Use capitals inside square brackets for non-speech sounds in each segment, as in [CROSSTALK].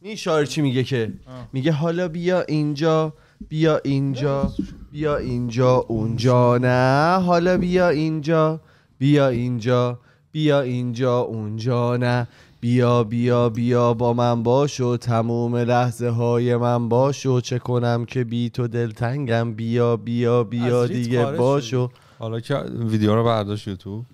این شاعر چی میگه که میگه حالا بیا اینجا بیا اینجا بیا اینجا اونجا نه حالا بیا اینجا بیا اینجا بیا اینجا اونجا نه بیا بیا بیا با من باش و تموم لحظه های من باش و چه کنم که بی تو دلتنگم بیا بیا بیا دیگه باش و حالا که ویدیو رو برداشت تو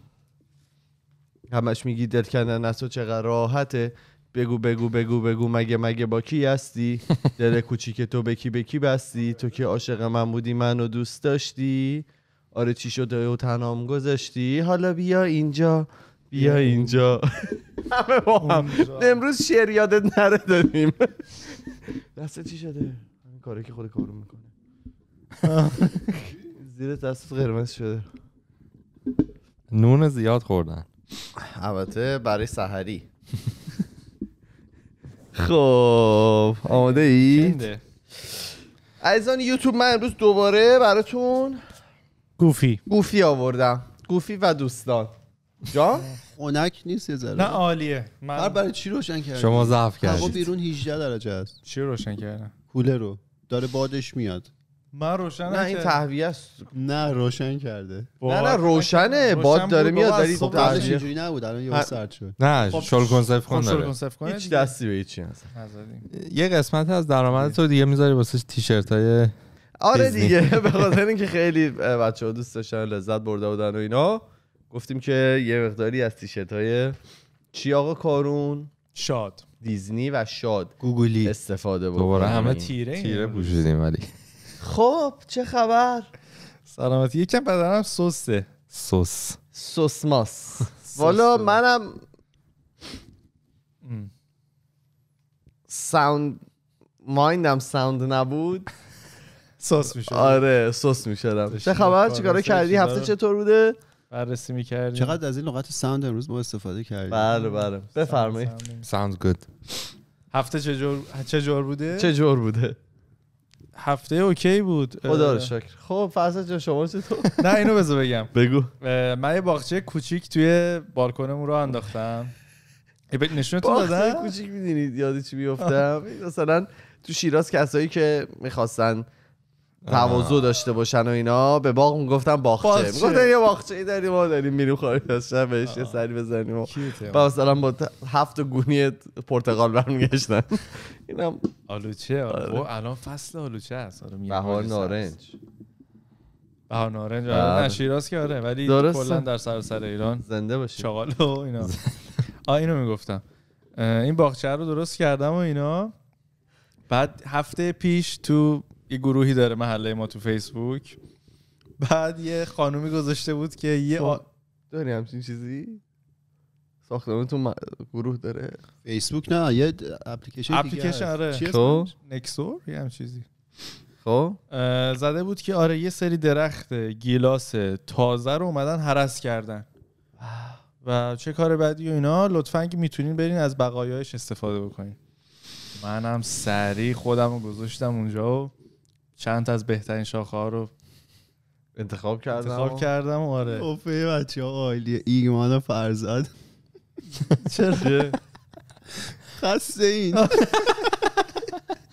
همش میگی دل کندن از تو چقدر راحته بگو بگو بگو بگو مگه مگه با کی هستی [LAUGHS] دل کوچیک تو بکی بکی بستی تو که عاشق من بودی منو دوست داشتی آره چی شده و تنام گذاشتی حالا بیا اینجا بیا اینجا [LAUGHS] همه با هم امروز شعر یادت نره دادیم [LAUGHS] دسته چی شده کاری که خود کارو میکنه زیر دست قرمز شده نون زیاد خوردن البته برای سحری خب آماده اید؟ عزیزان یوتیوب من امروز دوباره براتون گوفی گوفی آوردم گوفی و دوستان جا؟ اونک نیست یه ذره نه عالیه من برای چی روشن کردی شما ضعف کردید هوا بیرون 18 درجه است چی روشن کردم کوله رو داره بادش میاد ما روشن نه این تهویه است نه روشن کرده نه نه روشنه باد داره میاد داری خب قبلش اینجوری نبود الان یه سرد شد نه شل کنسرف کن داره هیچ دستی به هیچی هست یه قسمت از درآمد تو دیگه میذاری واسه تیشرت های آره دیگه به خاطر اینکه خیلی بچه‌ها دوست داشتن لذت برده بودن و اینا گفتیم که یه مقداری از تیشرت های چی آقا کارون شاد دیزنی و شاد گوگلی استفاده بود دوباره همه تیره تیره پوشیدیم ولی خب چه خبر سلامتی یکم بدنم سوسه سوس سوس ماس [LAUGHS] [LAUGHS] والا منم ساوند مایندم ساوند نبود [LAUGHS] سوس میشه آره سس میشدم چه خبر چیکارا کردی هفته چطور بوده بررسی میکردی چقدر از این لغت ساوند امروز ما استفاده کردیم بله بله بفرمایید ساوند گود هفته چه جور بوده چه جور بوده هفته اوکی بود خدا رو شکر خب فرزاد جا شما چطور نه اینو بذار بگم بگو من یه باغچه کوچیک توی بالکنمون رو انداختم نشون تو دادم کوچیک میدونید یادی چی میفتم مثلا تو شیراز کسایی که میخواستن تواضع داشته باشن و اینا به باغ میگفتن باغچه میگفتن یه باغچه ای داریم ما داریم میریم خارج از بهش یه سری بزنیم با مثلا با هفت گونی پرتقال برمیگشتن [LAUGHS] اینم آلوچه آره. او الان فصل آلوچه است آره بهار نارنج بهار نارنج آره، بله. نشیراز که آره ولی کلا در سر ایران زنده باشی چغال و اینا [LAUGHS] آ اینو میگفتم این باغچه رو درست کردم و اینا بعد هفته پیش تو یه گروهی داره محله ما تو فیسبوک بعد یه خانومی گذاشته بود که یه خب، آ... داری همچین چیزی ساختمون تو گروه داره فیسبوک نه یه اپلیکیشن اپلیکیشن آره تو خب. نکسور یه هم چیزی خب زده بود که آره یه سری درخت گیلاس تازه رو اومدن هرس کردن و چه کار بعدی و اینا لطفا که میتونین برین از بقایایش استفاده بکنین منم سری خودم رو گذاشتم اونجا و چند از بهترین شاخه ها رو انتخاب کردم انتخاب کردم آره اوفه بچه ها عالیه ایمان و فرزاد [LAUGHS] چرا خسته این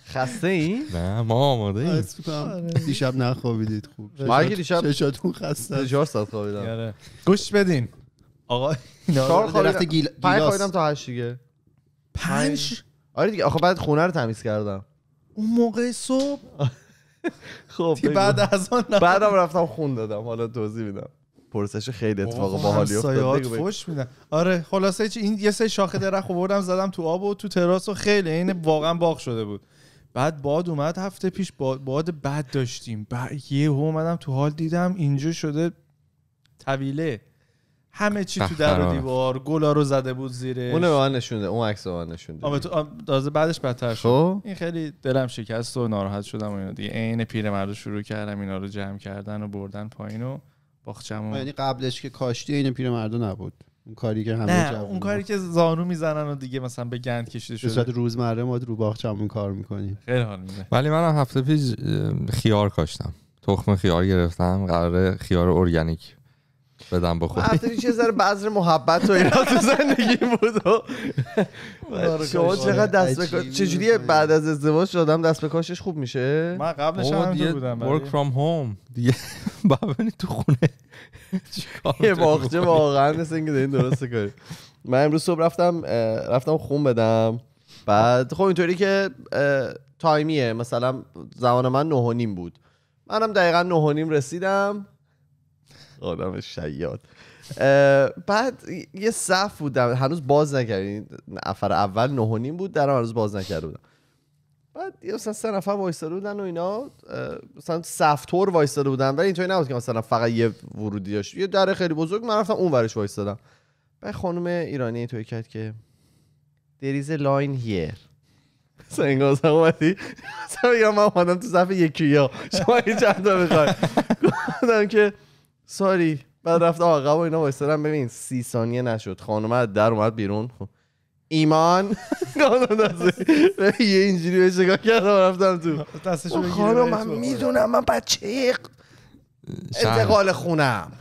خسته این؟ نه ما آماده ایم آره. دیشب نخوابیدید خوب ما اگه دیشب چشاتون خسته چهار ساعت خوابیدم آره. گوش بدین آقا چهار خوابیدم پنج خوابیدم تا هشت دیگه پنج؟ آره دیگه آخه بعد خونه رو تمیز کردم اون موقع صبح [LAUGHS] خب بعد از اون بعدم رفتم خون دادم حالا توضیح میدم پرسش خیلی اتفاق باحالی افتاد فوش میدن آره خلاصه چی این یه سه شاخه درخت بردم زدم تو آب و تو تراس و خیلی این واقعا باغ شده بود بعد باد اومد هفته پیش باد, باد بد داشتیم بعد یه اومدم تو حال دیدم اینجا شده طویله همه چی تو در و دیوار گلا رو زده بود زیره اون به نشونده اون عکس به نشونده بعدش بدتر شد خب. این خیلی دلم شکست و ناراحت شدم و اینا دیگه عین پیرمرد شروع کردم اینا رو جمع کردن و بردن پایین و یعنی قبلش که کاشتی این پیرمرد نبود اون کاری که همه نه اون کاری که زانو میزنن و دیگه مثلا به گند کشیده شده صورت روزمره ما رو باغچمون کار میکنیم خیلی حال میده ولی منم هفته پیش خیار کاشتم تخم خیار گرفتم قرار خیار ارگانیک بدم بخور یه ذره بذر محبت و اینا تو زندگی بود و [LAUGHS] شما چقدر آره. دست به چجوری بعد از ازدواج شدم دست به خوب میشه من قبلش هم بودم ورک فرام هوم دیگه [LAUGHS] بابنی تو خونه [LAUGHS] یه باخچه واقعا مثل اینکه دارین درست کاری من امروز صبح رفتم رفتم خون بدم بعد خب اینطوری که تایمیه مثلا زمان من نه و نیم بود منم دقیقا نه و نیم رسیدم آدم شیاد بعد یه صف بودم هنوز باز نکردین نفر اول نهونیم بود در هنوز باز نکرده بودم بعد یه مثلا سه نفر وایستاده بودن و اینا مثلا سفتور وایستاده بودن ولی اینطوری نبود که مثلا فقط یه ورودی داشت یه در خیلی بزرگ من رفتم اون ورش وایستادم بعد خانم ایرانی توی کرد که there is a line here مثلا انگار اومدی مثلا من اومدم تو صف یکی ها شما یه چند تا که ساری بعد رفت آقا و اینا وایسادن ببین سی ثانیه نشد خانم از در اومد بیرون خب. ایمان [LAUGHS] یه اینجوری بهش نگاه کردم رفتم تو خانم من میدونم من بچه انتقال خونم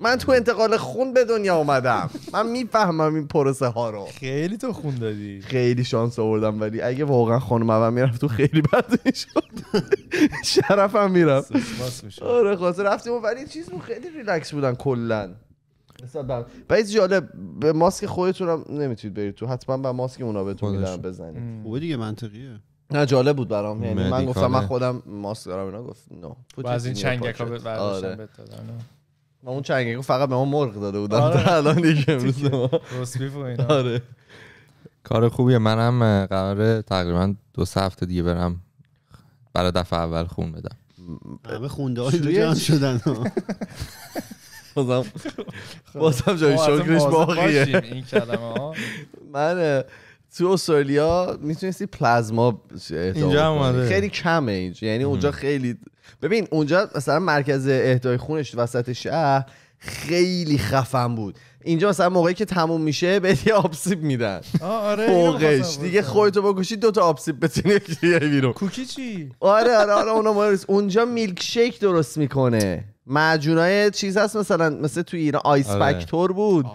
من تو انتقال خون به دنیا اومدم من میفهمم این پروسه ها رو خیلی تو خون دادی خیلی شانس آوردم ولی اگه واقعا خانم اول میرفت تو خیلی بد میشد [LAUGHS] شرفم میرفت آره خاطر رفتیم ولی چیز خیلی ریلکس بودن کلا و جالب به ماسک خودتون هم نمیتونید برید تو حتما به ماسک اونا بهتون میدن بزنید خوبه دیگه منطقیه نه جالب بود برام یعنی من گفتم من خودم ماسک دارم اینا گفت نه از این چنگک ها و اون چنگک فقط به ما مرغ داده بود آره. [LAUGHS] الان دیگه امروز ما آره کار خوبیه منم قراره تقریبا دو سه هفته دیگه برم برای دفعه اول خون بدم همه خونده های دو جان شدن [LAUGHS] بازم بازم جای خب. شکرش خب، باقیه این کلمه ها تو استرالیا میتونستی پلازما اینجا اومده خیلی کمه اینجا یعنی اونجا خیلی ببین اونجا مثلا مرکز اهدای خونش وسط شهر خیلی خفن بود اینجا مثلا موقعی که تموم میشه به یه آبسیب میدن آره فوقش دیگه خودتو بکشی دو تا آبسیب بتونی یکی بیرون کوکی چی آره آره آره اونا اونجا میلک شیک درست میکنه معجونای چیز هست مثلا مثل تو ایران آیس آره. بود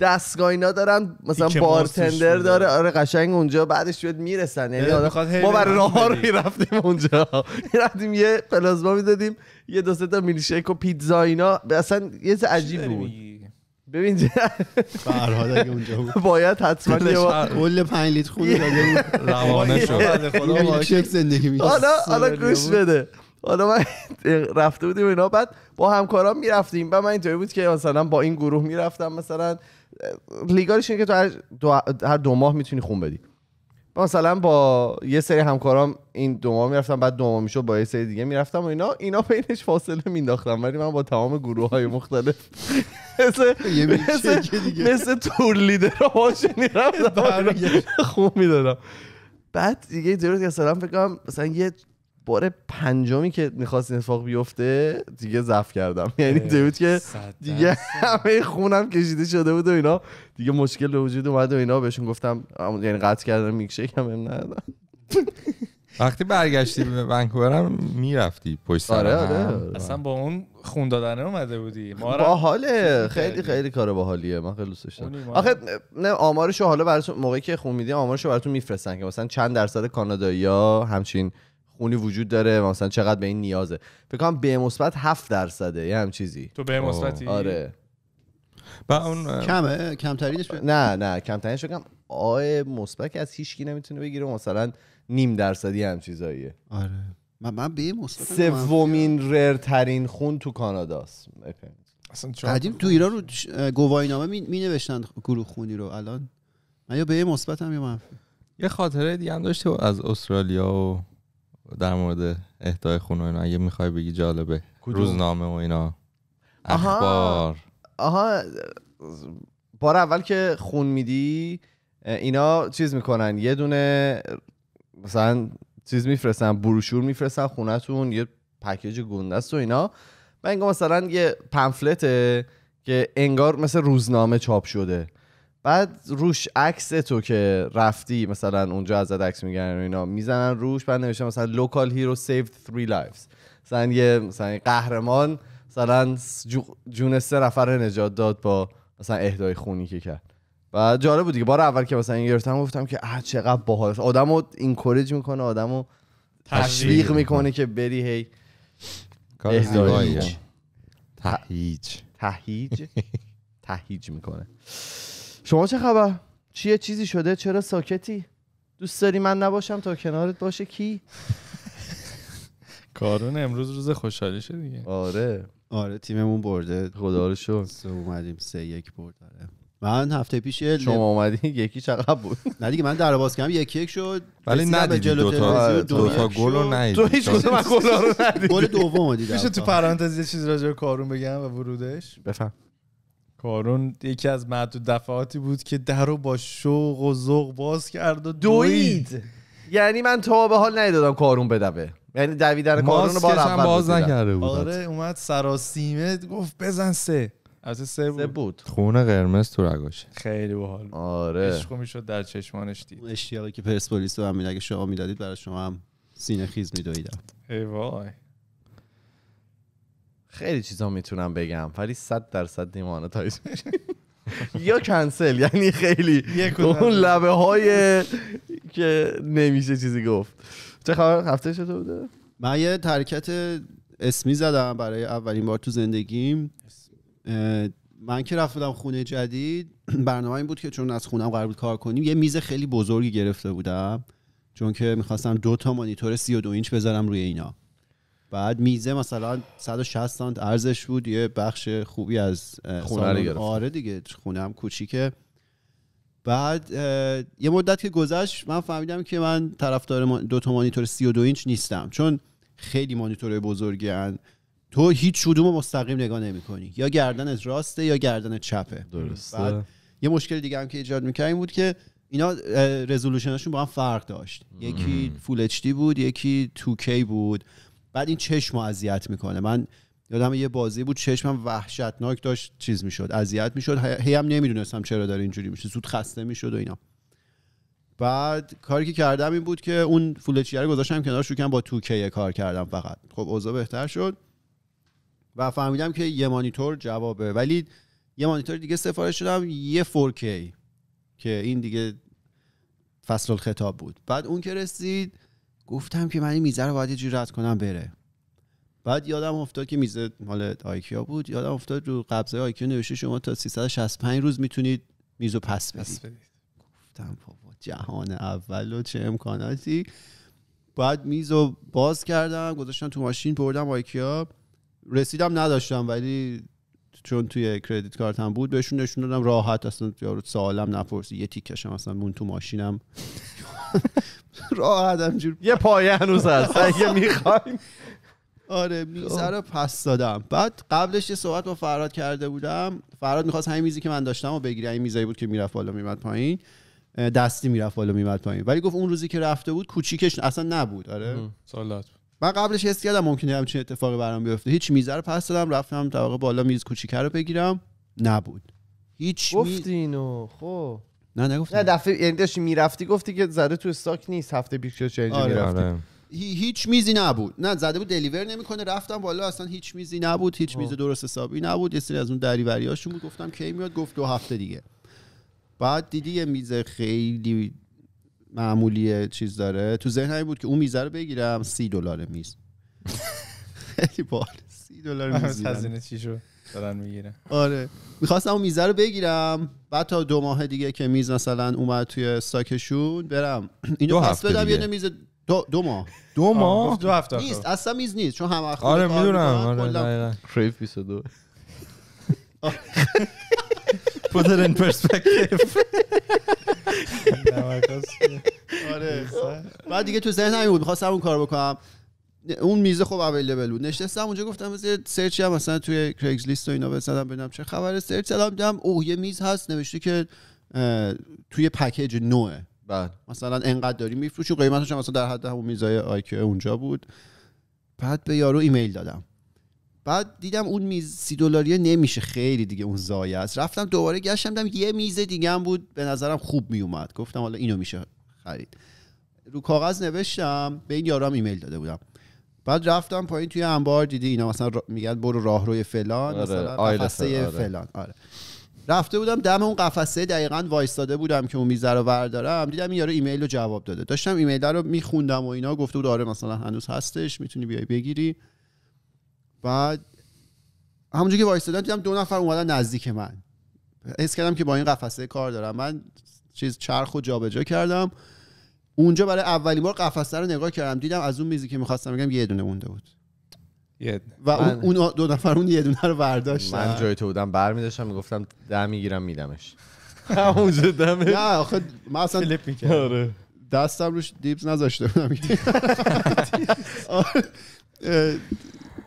دستگاه اینا دارن مثلا بارتندر داره آره قشنگ اونجا بعدش بهت میرسن یعنی, یعنی ما برای راه رو میرفتیم اونجا [LAUGHS] میرفتیم یه پلازما میدادیم یه دو تا میلیشک و پیتزا اینا اصلا یه عجیب بود ببین فرهاد اونجا بود [LAUGHS] باید حتما یه کل 5 لیتر خون داده [LAUGHS] روانه شد خدا زندگی میشه حالا حالا گوش بده حالا من رفته بودیم اینا بعد با همکارا میرفتیم و من اینطوری بود که مثلا با این گروه میرفتم مثلا لیگالش اینه که تو هر دو, ماه میتونی خون بدی مثلا با یه سری همکارام این دو ماه میرفتم بعد دو ماه میشد با یه سری دیگه میرفتم و اینا اینا بینش فاصله مینداختم ولی من با تمام گروه های مختلف مثل مثل تور لیدر میرفتم خون میدادم بعد دیگه درست که سلام فکر مثلا یه بار پنجمی که میخواست این اتفاق بیفته دیگه ضعف کردم [LAUGHS] یعنی دیوید که دیگه همه خونم کشیده شده بود و اینا دیگه مشکل به وجود اومد و اینا بهشون گفتم یعنی قطع کردم میکشیک هم ندادم [LAUGHS] وقتی برگشتی به ونکوور هم میرفتی پشت آره،, آره،, آره اصلا با اون خون دادنه اومده بودی با حاله خیلی خیلی کار باحالیه من خیلی دوست داشتم آخه نه آمارشو حالا براتون موقعی که خون میدی آمارشو براتون میفرستن که مثلا چند درصد کانادایی ها همچین خونی وجود داره مثلا چقدر به این نیازه فکر کنم به مثبت 7 درصده یه هم چیزی تو به مثبتی آره با اون کمه کمترینش نه نه کمترینش بگم آی مثبت از هیچکی نمیتونه بگیره مثلا نیم درصدی هم چیزاییه آره من من به مثبت سومین رر ترین خون تو کاناداست اصلا قدیم تو ایران رو گواهی نامه می نوشتن گروه خونی رو الان من یا به مثبت هم یا منفی یه خاطره دیگه هم داشته از استرالیا و در مورد اهدای خونه اینا اگه میخوای بگی جالبه کدوم؟ روزنامه و اینا اخبار آها بار اول که خون میدی اینا چیز میکنن یه دونه مثلا چیز میفرستن بروشور میفرستن خونتون یه پکیج گندست و اینا و انگار مثلا یه پمفلته که انگار مثل روزنامه چاپ شده بعد روش عکس تو که رفتی مثلا اونجا ازت عکس میگیرن اینا میزنن روش بعد نوشته مثلا لوکال هیرو saved 3 لایفز مثلا یه مثلا قهرمان مثلا جون سه نفر نجات داد با مثلا اهدای خونی که کرد و جالب بود دیگه بار اول که مثلا این گرفتم گفتم که آ چقدر باحال آدمو اینکرج میکنه آدمو تشویق میکنه که بری هی اهدای تهیج تهیج تهیج میکنه شما چه خبر چیه چیزی شده چرا ساکتی دوست داری من نباشم تا کنارت باشه کی [LAUGHS] کارون امروز روز خوشحالی شد دیگه آره آره تیممون برده خدا رو شد سه اومدیم سه یک برد آره من هفته پیش شما اومدی یکی چقدر بود نه دیگه من در باز کردم یکی یک شد ولی نه آره، دو تا دو تا گل رو تو هیچ من [LAUGHS] گل رو گل دومو دیدم میشه تو پرانتز چیز راجع به کارون بگم و ورودش بفهم کارون یکی از معدود دفعاتی بود که در رو با شوق و ذوق باز کرد و دوید یعنی من تا به حال ندادم کارون بدوه یعنی دویدن کارون رو بار اول باز نکرده بود آره اومد سراسیمه گفت بزن سه از سه بود. خون قرمز تو رگاش خیلی باحال آره عشق میشد در چشمانش دید اشتیاقی که پرسپولیس رو هم اگه شما میدادید برای شما هم سینه خیز میدویدم ای وای خیلی چیزا میتونم بگم ولی صد درصد نیمانه تایز یا کنسل یعنی خیلی اون لبه های که نمیشه چیزی گفت چه خبر هفته شده بوده من یه ترکت اسمی زدم برای اولین بار تو زندگیم من که بودم خونه جدید برنامه این بود که چون از خونم قرار بود کار کنیم یه میز خیلی بزرگی گرفته بودم چون که میخواستم دو تا مانیتور 32 اینچ بذارم روی اینا بعد میزه مثلا 160 سانت ارزش بود یه بخش خوبی از خونه آره دیگه خونه هم کوچیکه بعد یه مدت که گذشت من فهمیدم که من طرفدار دو تا مانیتور 32 اینچ نیستم چون خیلی مانیتور بزرگی هن. تو هیچ شدوم مستقیم نگاه نمی کنی یا گردنت راسته یا گردنت چپه درسته بعد یه مشکل دیگه هم که ایجاد میکرد بود که اینا رزولوشنشون با هم فرق داشت یکی فول اچ بود یکی 2K بود بعد این چشم رو اذیت میکنه من یادم یه بازی بود چشمم وحشتناک داشت چیز میشد اذیت میشد هی هم نمیدونستم چرا داره اینجوری میشه زود خسته میشد و اینا بعد کاری که کردم این بود که اون فولچیه رو گذاشتم کنار شروع با توکیه کار کردم فقط خب اوضاع بهتر شد و فهمیدم که یه مانیتور جوابه ولی یه مانیتور دیگه سفارش شدم یه 4K که این دیگه فصل خطاب بود بعد اون که رسید گفتم که من این میزه رو باید یه رد کنم بره بعد یادم افتاد که میزه مال آیکیا بود یادم افتاد رو قبضه آیکیا نوشته شما تا 365 روز میتونید میز میزو پس بدید گفتم بابا جهان اول و چه امکاناتی بعد میز رو باز کردم گذاشتم تو ماشین بردم آیکیا رسیدم نداشتم ولی چون توی کردیت کارتم بود بهشون نشون دادم راحت اصلا یارو سوالم نپرسی یه تیکشم اصلا مون تو ماشینم راحت همجور یه پایه هنوز هست اگه میخوایم آره میزه رو پس دادم بعد قبلش یه صحبت با فراد کرده بودم فراد میخواست همین میزی که من داشتم و بگیری این میزایی بود که میرفت بالا میمد پایین دستی میرفت بالا میمد پایین ولی گفت اون روزی که رفته بود کوچیکش اصلا نبود آره سالات من قبلش حس کردم ممکنه همچین اتفاقی برام بیفته هیچ میزه رو پس دادم رفتم طبقه بالا میز کوچیکه رو بگیرم نبود هیچ گفتی اینو خب نه نگفتم نه دفعه یعنی داشتی میرفتی گفتی که زده تو استاک نیست هفته پیش چه آره. میرفتی آره. هیچ میزی نبود نه زده بود دلیور نمیکنه رفتم بالا اصلا هیچ میزی نبود هیچ میز درست حسابی نبود یه سری از اون هاشون بود گفتم کی میاد گفت دو هفته دیگه بعد دیدی یه میز خیلی معمولی چیز داره تو ذهنم بود که اون میزه رو بگیرم سی دلار میز [LAUGHS] خیلی بال سی دلار میز دارن میگیره آره میخواستم اون میزه رو بگیرم بعد تا دو ماه دیگه که میز مثلا اومد توی استاکشون برم [CLEARS THROAT] اینو پس بدم یه میز دو, دو ماه دو ماه دو هفته نیست اصلا میز نیست چون هم وقت آره میدونم آره کریف 22 [LAUGHS] Put it in perspective [LAUGHS] آره بعد دیگه تو ذهنم بود میخواستم اون کار بکنم اون میزه خب اویلیبل بود نشستم اونجا گفتم مثلا سرچ هم مثلا توی کریگز لیست و اینا بزنم ببینم چه خبره سرچ زدم دیدم اوه یه میز هست نوشته که توی پکیج نوه بعد مثلا انقدر داری میفروشی قیمتش مثلا در حد همون میزای آیکیو اونجا بود بعد به یارو ایمیل دادم بعد دیدم اون میز سی دلاریه نمیشه خیلی دیگه اون زایه است رفتم دوباره گشتم دیدم یه میز دیگه هم بود به نظرم خوب میومد گفتم حالا اینو میشه خرید رو کاغذ نوشتم به این یارو ایمیل داده بودم بعد رفتم پایین توی انبار دیدی اینا مثلا میگن برو راهروی فلان آره، مثلا قفسه آره. فلان آره رفته بودم دم اون قفسه دقیقا وایستاده بودم که اون میزه رو بردارم دیدم این یارو ایمیل رو جواب داده داشتم ایمیل رو میخوندم و اینا گفته بود آره مثلا هنوز هستش میتونی بیای بگیری بعد همونجور که وایستادم دیدم دو نفر اومدن نزدیک من حس کردم که با این قفسه کار دارم من چیز چرخ و جابجا کردم اونجا برای اولین بار قفسه رو نگاه کردم دیدم از اون میزی که میخواستم بگم یه دونه مونده بود و اون بله. دو نفر اون یه دونه رو برداشتن من جای تو بودم برمیداشتم میگفتم ده میگیرم میدمش [LAUGHS] همونجا دمه نه آخه اصلا آره. دستم روش دیپس نذاشته بودم [LAUGHS] آره.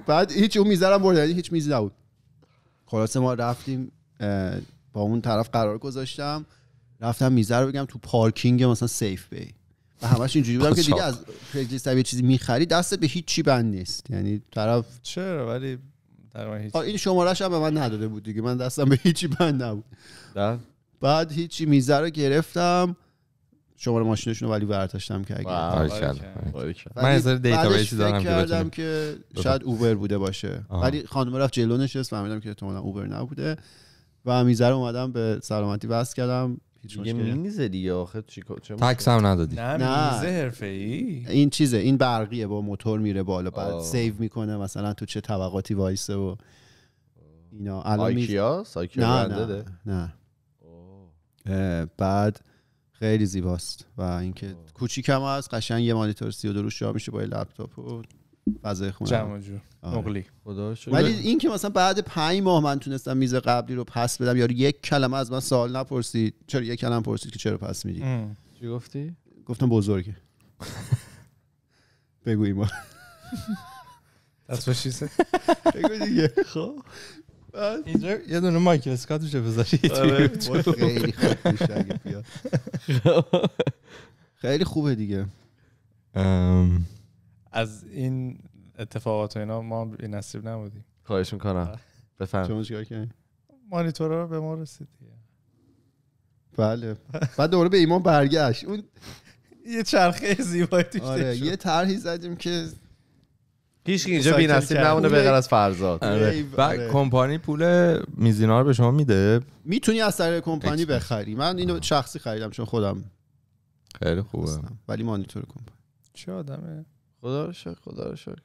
بعد هیچ اون میزرم برد هیچ میزی نبود خلاصه ما رفتیم با اون طرف قرار گذاشتم رفتم میزه رو بگم تو پارکینگ مثلا سیف بی و همش اینجوری بودم که دیگه خب. از کریگلیست یه چیزی میخری دستت به هیچ چی بند نیست یعنی طرف چرا ولی هیچ... این شمارهش هم به من نداده بود دیگه من دستم به هیچی بند نبود بعد هیچی میزه رو گرفتم شماره ماشینشون ولی برداشتم که اگه من از دارم کردم که شاید اوبر بوده باشه ولی خانم رفت جلو نشست فهمیدم که احتمالاً اوبر نبوده و میزه رو اومدم به سلامتی وصل کردم هیچ دیگه میزه دیگه آخه تکس هم ندادی نه, نه. این چیزه این برقیه با موتور میره بالا بعد سیو میکنه مثلا تو چه طبقاتی وایسه و اینا الان آیکیا نه نه, نه. بعد خیلی زیباست و اینکه کوچیکم هست قشنگ یه مانیتور 32 روش جا میشه با لپتاپ و فضای خونه جمع جور نقلی آره. خدا ولی این که مثلا بعد 5 ماه من تونستم میز قبلی رو پس بدم یارو یک کلمه از من سوال نپرسید چرا یک کلمه پرسید که چرا پس میدی چی گفتی گفتم بزرگه [LAUGHS] بگو این بار دست [LAUGHS] بگو دیگه خب اینجا یه دونه مایکل اسکات میشه آره. خیلی خیلی خوبه دیگه از این اتفاقات و اینا ما این نصیب نبودیم خواهش میکنم بفهم شما چیکار کردین رو به ما رسید بله بعد دوره به ایمان برگشت اون یه چرخه زیبایی توش آره یه طرحی زدیم که هیچ اینجا بی نصیب نمونه به از فرزاد و آره. آره. آره. کمپانی پول میزینا رو به شما میده میتونی از طریق کمپانی بخری من اینو شخصی خریدم چون خودم خیلی خوبه ولی مانیتور کمپانی چه آدمه خدا رو شکر خدا رو شکر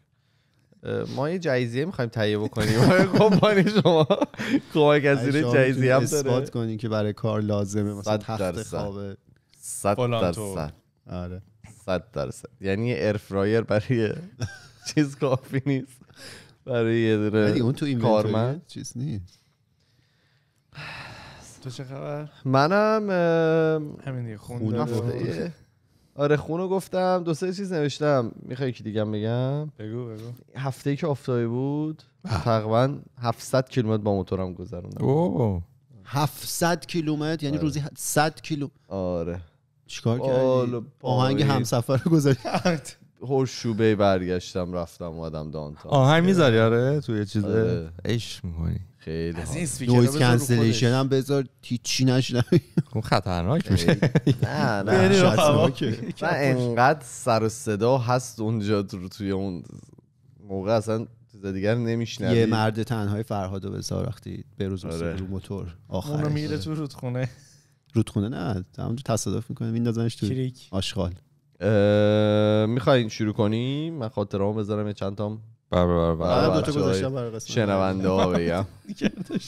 ما یه جایزیه میخوایم تهیه بکنیم آره، کمپانی شما کمک از زیر جایزیه هم داره اثبات کنین که برای کار لازمه مثلا تخت خوابه 100 درصد آره 100 درصد یعنی ایر فرایر برای [LAUGHS] چیز کافی نیست برای یه دونه اون تو کارمند چیز نیست تو چه خبر منم همین خونه آره خونو گفتم دو سه چیز نوشتم میخوای که دیگه بگم بگو بگو هفته ای که افتاده بود تقریبا 700 کیلومتر با موتورم گذروندم اوه 700 کیلومتر یعنی آره. روزی 100 کیلو آره چیکار کردی آهنگ همسفر گذاشت [LAUGHS] هرشوبه برگشتم رفتم اومدم دانتا آهنگ میذاری آره تو یه چیز آره. عشق میکنی خیلی از این نویز کنسلیشن هم بذار تیچی اون [LAUGHS] خب خطرناک میشه [LAUGHS] نه نه من [LAUGHS] انقدر سر و صدا هست اونجا توی اون موقع اصلا چیز دیگر نمیشنوی یه مرد تنهای فرهاد و بسار وقتی به روز آره. رو موتور آخر اونو میره آره. تو رودخونه رودخونه نه همونجا تصادف میکنه میندازنش تو آشغال میخواین شروع کنیم من خاطرامو بذارم چند تام بر بر بر بر شنونده ها بگم [LAUGHS]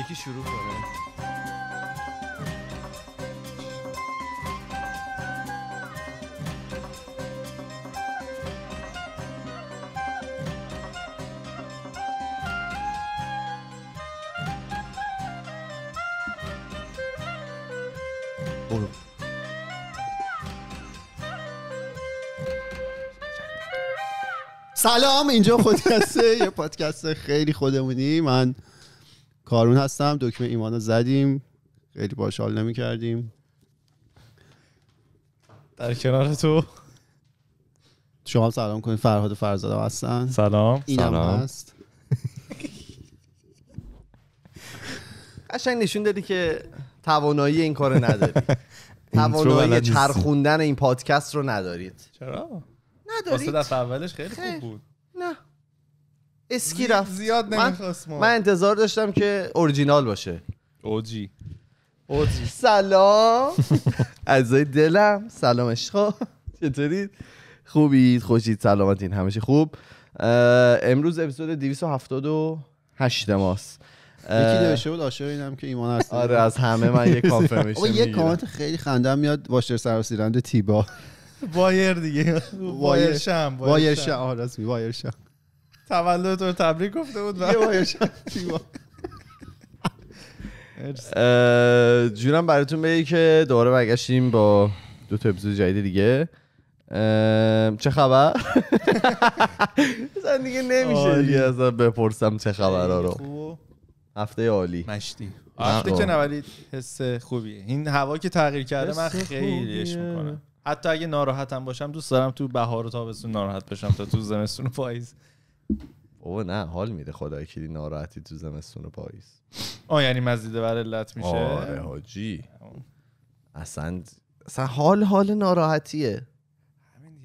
یکی شروع کنه سلام اینجا خودی [LAUGHS] یه پادکست خیلی خودمونی من کارون هستم دکمه ایمان رو زدیم خیلی باحال حال نمی کردیم در کنار تو شما سلام کنید فرهاد فرزاد هستن سلام اینم سلام. هست [LAUGHS] قشنگ نشون دادی که توانایی این کار نداری [LAUGHS] توانایی چرخوندن این پادکست رو ندارید چرا نداری واسه دفعه اولش خیلی خوب بود نه اسکی رفت زیاد نمیخواست ما من انتظار داشتم که اورجینال باشه اوجی اوجی سلام [LAUGHS] عزای دلم سلام اشخا چطورید خوبید خوشید سلامتین همشه خوب امروز اپیزود 278 ماست یکی نوشته بود عاشق اینم که ایمان هست آره از همه من یه کانفرمیشن [LAUGHS] یه کامنت خیلی خندم میاد واشر سراسیرند تیبا وایر دیگه وایر شم وایر شم آره وایر شم تولد تو تبریک گفته بود یه وایر شم جونم براتون بگی که دوباره برگشتیم با دو تا اپیزود جدید دیگه چه خبر؟ [LAUGHS] دیگه نمیشه دیگه اصلا بپرسم چه خبر ها رو هفته عالی مشتی هفته که نه ولی حس خوبیه این هوا که تغییر کرده من خیلیش میکنم حتی اگه ناراحتم باشم دوست دارم تو بهار و تابستون ناراحت بشم تا تو زمستون و پاییز او نه حال میده خدای کلی ناراحتی تو زمستون و پاییز آه یعنی مزیده بر علت میشه آره حاجی اصلا اصلا حال حال ناراحتیه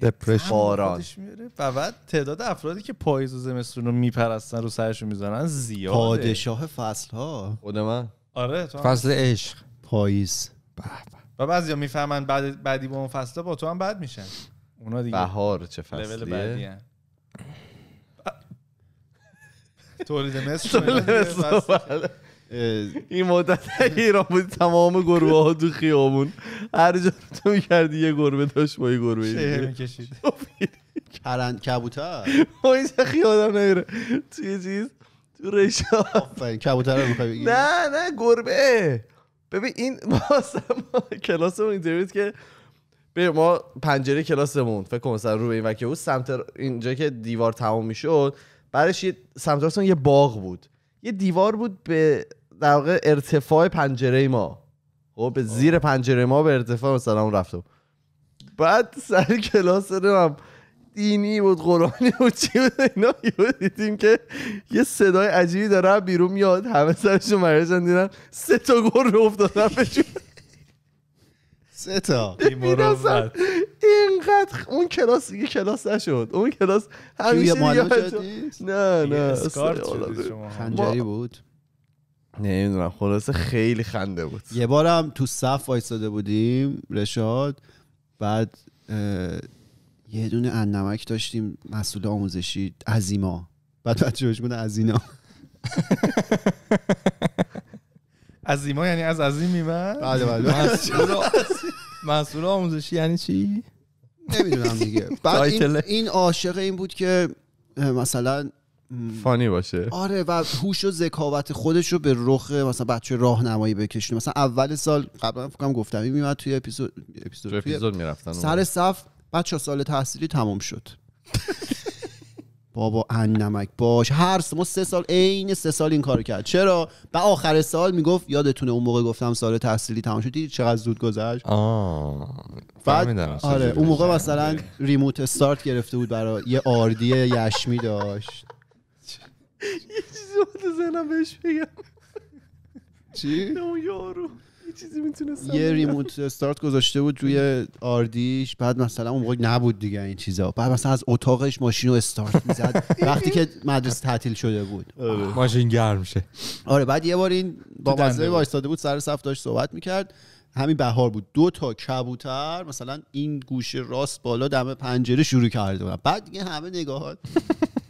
دپرشن و بعد تعداد افرادی که پاییز و زمستون رو میپرستن رو سرشون میزنن زیاده پادشاه فصل ها خود من آره فصل عشق پاییز به و بعضیا میفهمن بعد بعدی با اون فصله با تو هم بد میشن اونا دیگه بهار چه فصلیه تولید مثل بله. این مدت ایران بودی تمام گربه ها تو خیابون هر جا تو میکردی یه گربه داشت با یه گربه شهر میکشید کرند کبوتر این سخی آدم نمیره توی چیز تو رشا کبوتر رو میخوای نه نه گربه ببین این [LAUGHS] ما کلاسمون اینجوریه که به ما پنجره کلاسمون فکر کنم مثلا رو به این وکی بود سمت اینجا که دیوار تمام میشد برش یه سمت یه باغ بود یه دیوار بود به در واقع ارتفاع پنجره ما خب به زیر پنجره ما به ارتفاع مثلا اون رفتم بعد سر کلاس هم دینی بود قرآنی بود چی بود اینا دیدیم که یه صدای عجیبی داره بیرون میاد همه سرشون مرشن دیدن سه تا گل رو افتادن بهشون سه تا [LAUGHS] اینقدر اون کلاس دیگه کلاس نشد اون کلاس همیشه نه نه خنجری بود نمیدونم خلاصه خیلی خنده بود یه بارم تو صف وایستاده بودیم رشاد بعد یه دونه انمک داشتیم مسئول آموزشی عزیما بعد بچه‌هاش بود از اینا عزیما یعنی از عظیم میمد بله بله [LAUGHS] مسئول آموزشی یعنی چی نمیدونم دیگه [LAUGHS] بعد این- عاشق این بود که مثلا فانی باشه آره و هوش و ذکاوت خودش رو به رخ مثلا بچه راهنمایی بکشونه مثلا اول سال قبلا فکرم گفتم این توی اپیزود اپیزود اپیزود میرفتن سر صف بچه سال تحصیلی تمام شد بابا ان نمک باش هر ما سه سال عین سه سال این کارو کرد چرا به آخر سال میگفت یادتونه اون موقع گفتم سال تحصیلی تمام شدی چقدر زود گذشت بعد آره اون موقع مثلا ریموت استارت گرفته بود برای یه آردی یشمی داشت یه چیزی بود زنم بهش بگم چی؟ اون یارو یه ریموت استارت گذاشته بود روی آردیش بعد مثلا اون موقع نبود دیگه این چیزا بعد مثلا از اتاقش ماشین رو استارت میزد وقتی که مدرسه تعطیل شده بود آره. ماشین گرم میشه آره بعد یه بار این با مزه بود سر صف داشت صحبت میکرد همین بهار بود دو تا کبوتر مثلا این گوشه راست بالا دم پنجره شروع کرده بودن بعد دیگه همه نگاهات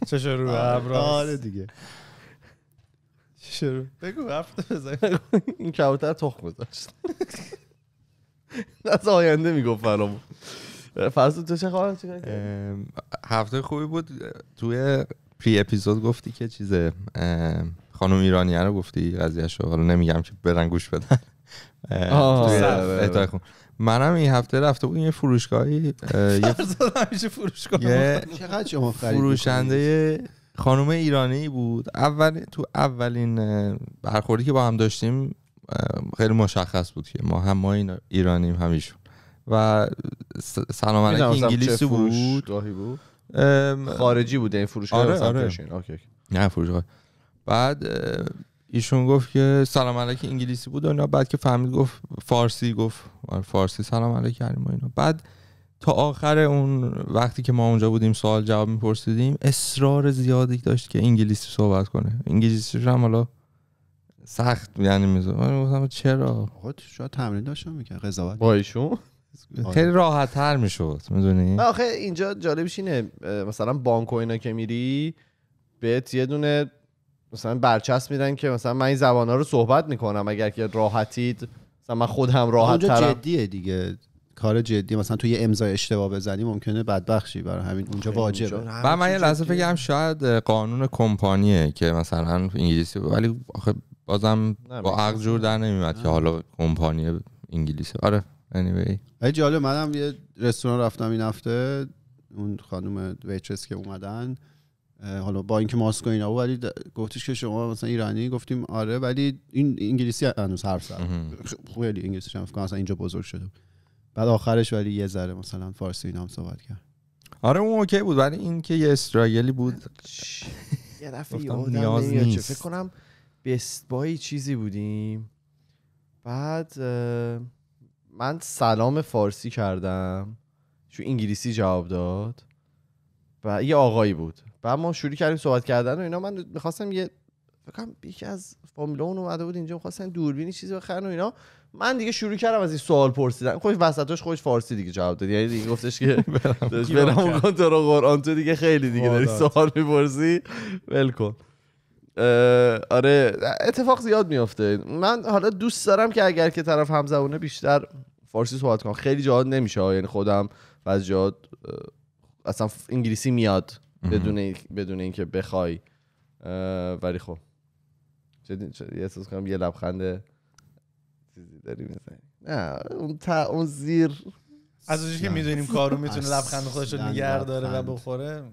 چه شروع آره, آره دیگه شروع بگو هفته بزن [LAUGHS] این کبوتر تخم گذاشت از آینده میگفت فرامو فرض تو چه خبر هفته خوبی بود توی پری اپیزود گفتی که چیزه خانم ایرانیه رو گفتی قضیه شو حالا نمیگم که برن گوش بدن منم این هفته رفته بودم یه فروشگاهی یه فروشنده خانم ایرانی بود اول تو اولین برخوردی که با هم داشتیم خیلی مشخص بود که ما هم ما ایرانیم همیشون و سلام علیک انگلیسی بود بود خارجی بود این یعنی فروشگاه آره آره نه فروشگاه بعد ایشون گفت که سلام علیک انگلیسی بود و اینا بعد که فهمید گفت فارسی گفت آره، فارسی سلام علیک کردیم اینا بعد تا آخر اون وقتی که ما اونجا بودیم سوال جواب میپرسیدیم اصرار زیادی داشت که انگلیسی صحبت کنه انگلیسیش هم حالا سخت یعنی میزه من گفتم چرا خود شاید تمرین داشتم میکرد قضاوت با ایشون [LAUGHS] خیلی راحت تر میشد میدونی آخه اینجا جالبش اینه مثلا بانک و اینا که میری بهت یه دونه مثلا برچسب میدن که مثلا من این زبان ها رو صحبت میکنم اگر که راحتید مثلا من خودم راحت ترم جدیه دیگه کار جدی مثلا تو یه امضای اشتباه بزنی ممکنه بدبخشی برای همین اونجا واجبه و من یه لحظه فکرم شاید قانون کمپانیه که مثلا انگلیسی ولی آخه بازم با عقل جور در نمیاد که حالا کمپانی انگلیسی آره anyway ای جالب منم یه رستوران رفتم این هفته اون خانم ویترس که اومدن حالا با اینکه ماسک و اینا بود ولی گفتش که شما مثلا ایرانی گفتیم آره ولی این انگلیسی هنوز حرف زد خیلی انگلیسی هم فکر اینجا بزرگ شده بعد آخرش ولی یه ذره مثلا فارسی اینا هم صحبت کرد آره اون اوکی بود ولی که یه اسرائیلی بود یه دفعه نیاز نیست فکر کنم بست بایی چیزی بودیم بعد من سلام فارسی کردم شو انگلیسی جواب داد و یه آقایی بود بعد ما شروع کردیم صحبت کردن و اینا من میخواستم یه یکی از فامیلا اومده بود اینجا میخواستن دوربینی چیزی بخرن و اینا من دیگه شروع کردم از این سوال پرسیدن خودش وسطش خودش فارسی دیگه جواب داد یعنی دیگه گفتش که [LAUGHS] برم کن تو رو قرآن تو دیگه خیلی دیگه داری سوال میپرسی ول کن آره اتفاق زیاد میافته من حالا دوست دارم که اگر که طرف همزبونه بیشتر فارسی صحبت کنم خیلی جاها نمیشه یعنی خودم و از اصلا انگلیسی میاد بدون این... بدون اینکه بخوای ولی خب چه احساس کنم یه لبخنده داری میزنی نه اون تا اون زیر از اونجایی که میدونیم کارو میتونه لبخند خودش رو نگه داره و بخوره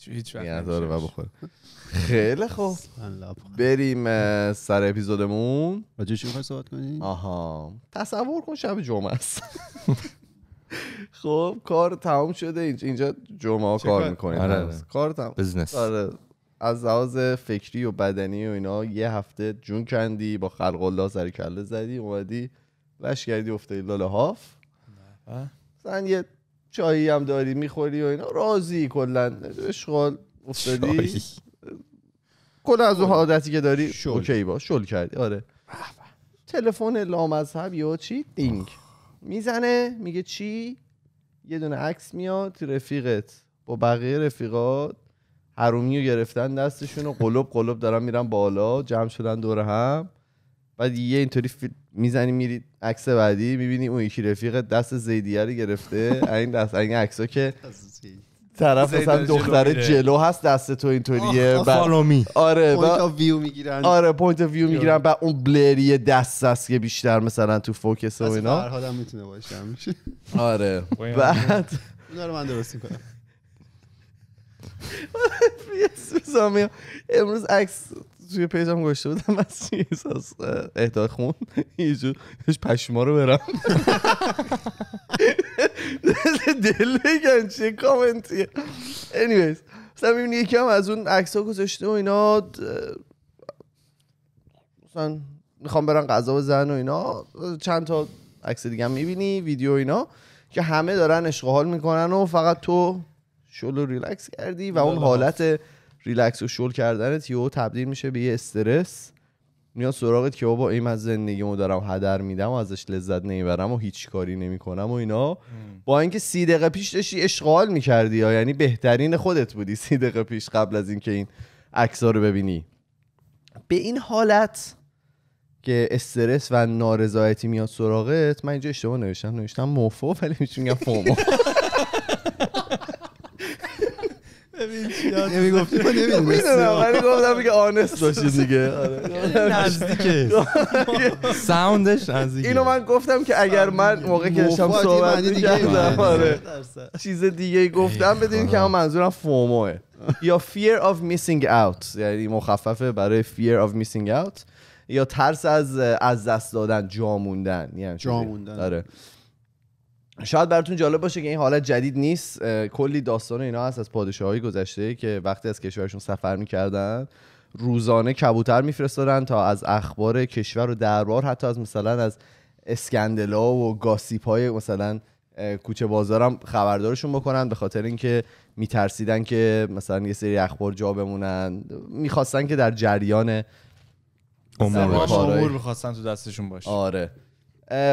هیچ وقت داره و بخوره خیلی خوب بریم سر اپیزودمون و چی می‌خوای صحبت کنی آها تصور کن شب جمعه است [LAUGHS] خب کار تمام شده اینجا جمعه ها کار میکنیم کار آره. تمام بزنس آره. از لحاظ فکری و بدنی و اینا یه هفته جون کندی با خلق الله سر کله زدی اومدی لش کردی افتادی لاله هاف مثلا یه چایی هم داری میخوری و اینا راضی کلا اشغال افتادی کلا از اون حالتی که داری شل. اوکی با شل کردی آره تلفن لامذهب یا چی دینگ میزنه میگه چی یه دونه عکس میاد رفیقت با بقیه رفیقات حرومی گرفتن دستشونو و قلب قلب دارن میرن بالا جمع شدن دور هم بعد یه اینطوری میزنی میری عکس بعدی میبینی اون یکی رفیق دست زیدیه گرفته [LAUGHS] این دست این عکسا که طرف مثلا دختره جلو, هست دست تو اینطوریه فالومی آره پوینت ویو میگیرن آره پوینت ویو میگیرن بعد اون بلری دست است که بیشتر مثلا تو فوکس و اینا میتونه باشه آره بعد من درست [LAUGHS] امروز عکس توی پیجم گوشته بودم از چیز از خون یه پشما رو برم [LAUGHS] دل بگن کامنتیه انیویز مثلا میبینی یکی هم از اون عکس ها گذاشته و اینا مثلا میخوام برن غذا زن و اینا چند تا عکس دیگه هم میبینی ویدیو اینا که همه دارن اشغال میکنن و فقط تو شل ریلکس کردی و اون حالت ریلکس و شل کردنت یهو تبدیل میشه به یه استرس میاد سراغت که بابا این از زندگیمو دارم هدر میدم و ازش لذت نمیبرم و هیچ کاری نمیکنم و اینا با اینکه سی دقیقه پیش داشتی اشغال میکردی یا یعنی بهترین خودت بودی سی دقیقه پیش قبل از اینکه این عکسا این رو ببینی به این حالت که استرس و نارضایتی میاد سراغت من اینجا اشتباه نوشتم نوشتم موفو ولی میشه فومو [LAUGHS] ببین نمیگفتی ما نمیدونستیم ولی گفتم که آنست باشی دیگه آره. یعنی آره. نزدیکه ساوندش نزدیکه اینو من گفتم که اگر من آره. موقع که داشتم صحبت میکردم چیز دیگه گفتم بدین که هم منظورم فوموه یا fear of missing out یعنی مخففه برای fear of missing out یا ترس از از دست دادن جاموندن موندن یعنی شاید براتون جالب باشه که این حالت جدید نیست کلی داستان اینا هست از پادشاهای گذشته که وقتی از کشورشون سفر میکردن روزانه کبوتر میفرستادن تا از اخبار کشور و دربار حتی از مثلا از اسکندلا و گاسیپ های مثلا کوچه بازارم خبردارشون بکنن به خاطر اینکه میترسیدن که مثلا یه سری اخبار جا بمونن میخواستن که در جریان امور میخواستن تو دستشون باشه آره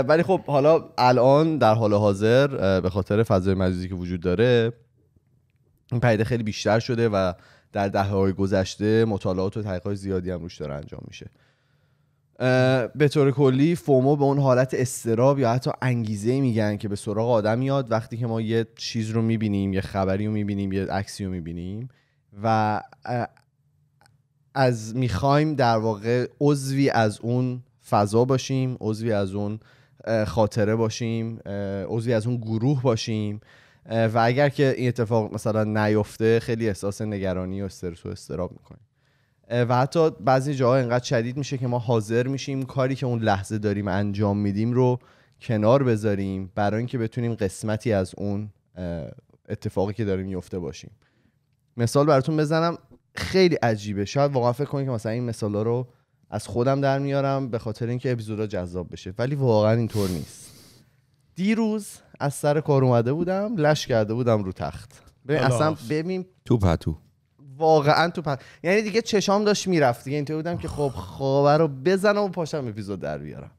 ولی خب حالا الان در حال حاضر به خاطر فضای مجازی که وجود داره این پدیده خیلی بیشتر شده و در دهه های گذشته مطالعات و تحقیقات زیادی هم روش داره انجام میشه به طور کلی فومو به اون حالت استراب یا حتی انگیزه میگن که به سراغ آدم میاد وقتی که ما یه چیز رو میبینیم یه خبری رو میبینیم یه عکسی رو میبینیم و از میخوایم در واقع عضوی از اون فضا باشیم عضوی از اون خاطره باشیم عضوی از اون گروه باشیم و اگر که این اتفاق مثلا نیفته خیلی احساس نگرانی و استرس و استراب میکنیم و حتی بعضی جاها اینقدر شدید میشه که ما حاضر میشیم کاری که اون لحظه داریم انجام میدیم رو کنار بذاریم برای اینکه بتونیم قسمتی از اون اتفاقی که داریم میفته باشیم مثال براتون بزنم خیلی عجیبه شاید واقعا فکر کنید که مثلا این مثالا رو از خودم در میارم به خاطر اینکه اپیزودا جذاب بشه ولی واقعا اینطور نیست دیروز از سر کار اومده بودم لش کرده بودم رو تخت ببین اصلا ببین تو پتو واقعا تو پتو یعنی دیگه چشام داشت میرفت دیگه اینطور بودم که خب خوابه رو بزنم و پاشم اپیزود در بیارم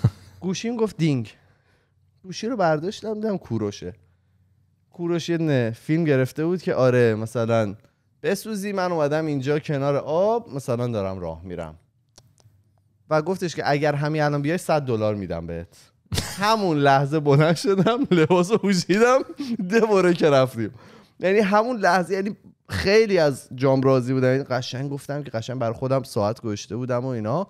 [LAUGHS] گوشیم گفت دینگ گوشی رو برداشتم دیدم کوروشه کوروش یه فیلم گرفته بود که آره مثلا بسوزی من اومدم اینجا کنار آب مثلا دارم راه میرم و گفتش که اگر همین الان بیای 100 دلار میدم بهت همون لحظه بلند شدم لباس رو پوشیدم دوباره که رفتیم یعنی همون لحظه یعنی خیلی از جام راضی بودن یعنی قشنگ گفتم که قشنگ بر خودم ساعت گشته بودم و اینا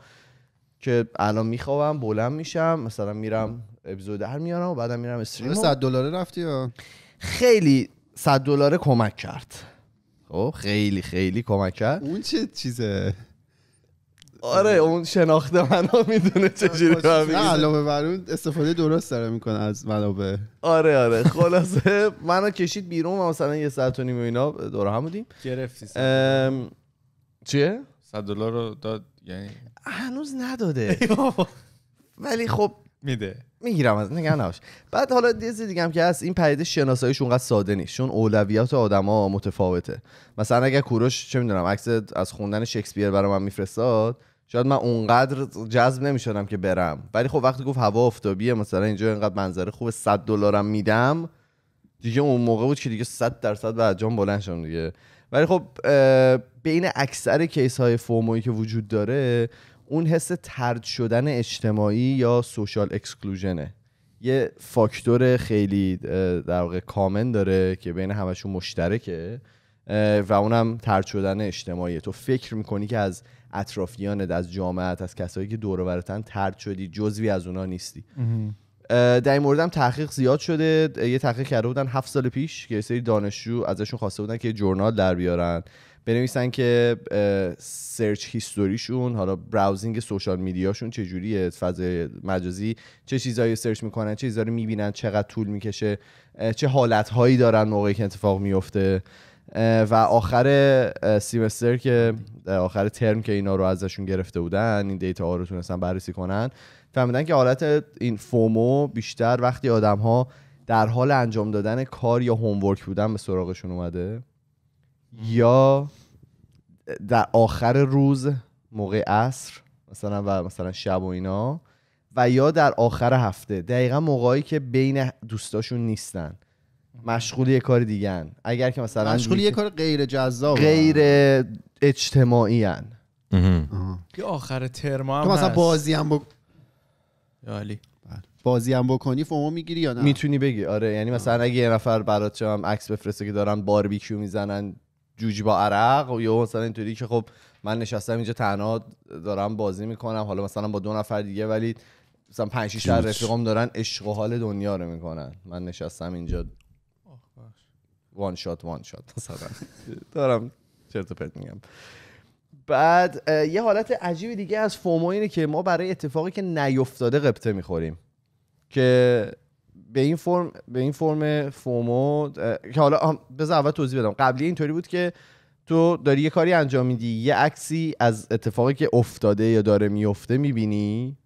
که الان میخوابم بلند میشم مثلا میرم اپیزود در میارم و بعدم میرم استریم 100 دلاره رفتی خیلی 100 دلاره کمک کرد خب خیلی خیلی کمک کرد اون چه چیزه آره،, آره اون آره، من منو میدونه چجوری با نه علاوه بر اون استفاده درست داره میکنه از منابع آره آره [LAUGHS] خلاصه منو کشید بیرون و مثلا یه ساعت و نیم و اینا دور هم بودیم گرفتی ام... چیه ؟صد دلار رو داد یعنی هنوز نداده ولی خب میده میگیرم از نگه نباش بعد حالا دیگه هم که هست این پدیده شناساییش اونقدر ساده نیست چون اولویات آدما متفاوته مثلا اگر کوروش چه میدونم عکس از خوندن شکسپیر برای من میفرستاد شاید من اونقدر جذب نمیشدم که برم ولی خب وقتی گفت هوا آفتابیه مثلا اینجا اینقدر منظره خوب 100 دلارم میدم دیگه اون موقع بود که دیگه 100 درصد بعد جام بلند شدم دیگه ولی خب بین اکثر کیس های فومویی که وجود داره اون حس ترد شدن اجتماعی یا سوشال اکسکلوژنه یه فاکتور خیلی در واقع کامن داره که بین همشون مشترکه و اونم ترد شدن اجتماعی تو فکر میکنی که از اطرافیانت از جامعه، از کسایی که دور برتن ترد شدی جزوی از اونا نیستی در این هم تحقیق زیاد شده یه تحقیق کرده بودن هفت سال پیش که سری دانشجو ازشون خواسته بودن که جورنال در بیارن بنویسن که سرچ هیستوریشون حالا براوزینگ سوشال میدیاشون چه جوریه فضای مجازی چه چیزایی سرچ میکنن چه چیزایی میبینن چقدر طول میکشه چه حالتهایی دارن موقعی که اتفاق میفته و آخر سیمستر که آخر ترم که اینا رو ازشون گرفته بودن این دیتا ها رو تونستن بررسی کنن فهمیدن که حالت این فومو بیشتر وقتی آدم ها در حال انجام دادن کار یا هومورک بودن به سراغشون اومده یا در آخر روز موقع عصر مثلا و مثلا شب و اینا و یا در آخر هفته دقیقا موقعی که بین دوستاشون نیستن مشغول یه کار دیگه اگر که مثلا مشغول یه کار غیر جذاب غیر اجتماعی هن. که آخر ترما هم تو مثلا بازی هم با... بله. بازی هم بکنی فومو میگیری یا نه میتونی بگی آره یعنی مثلا اگه یه نفر برات چم عکس بفرسته که دارن باربیکیو میزنن جوجی با عرق و یا مثلا اینطوری که خب من نشستم اینجا تنها دارم بازی میکنم حالا مثلا با دو نفر دیگه ولی مثلا 5 6 رفیقام دارن عشق و حال دنیا رو میکنن من نشستم اینجا وان شات وان شات مثلا دارم چرت و پرت میگم بعد یه حالت عجیب دیگه از فومو اینه که ما برای اتفاقی که نیفتاده قبطه میخوریم که به این فرم به این فرم فومو که حالا بذار اول توضیح بدم قبلی اینطوری بود که تو داری یه کاری انجام میدی یه عکسی از اتفاقی که افتاده یا داره میفته میبینی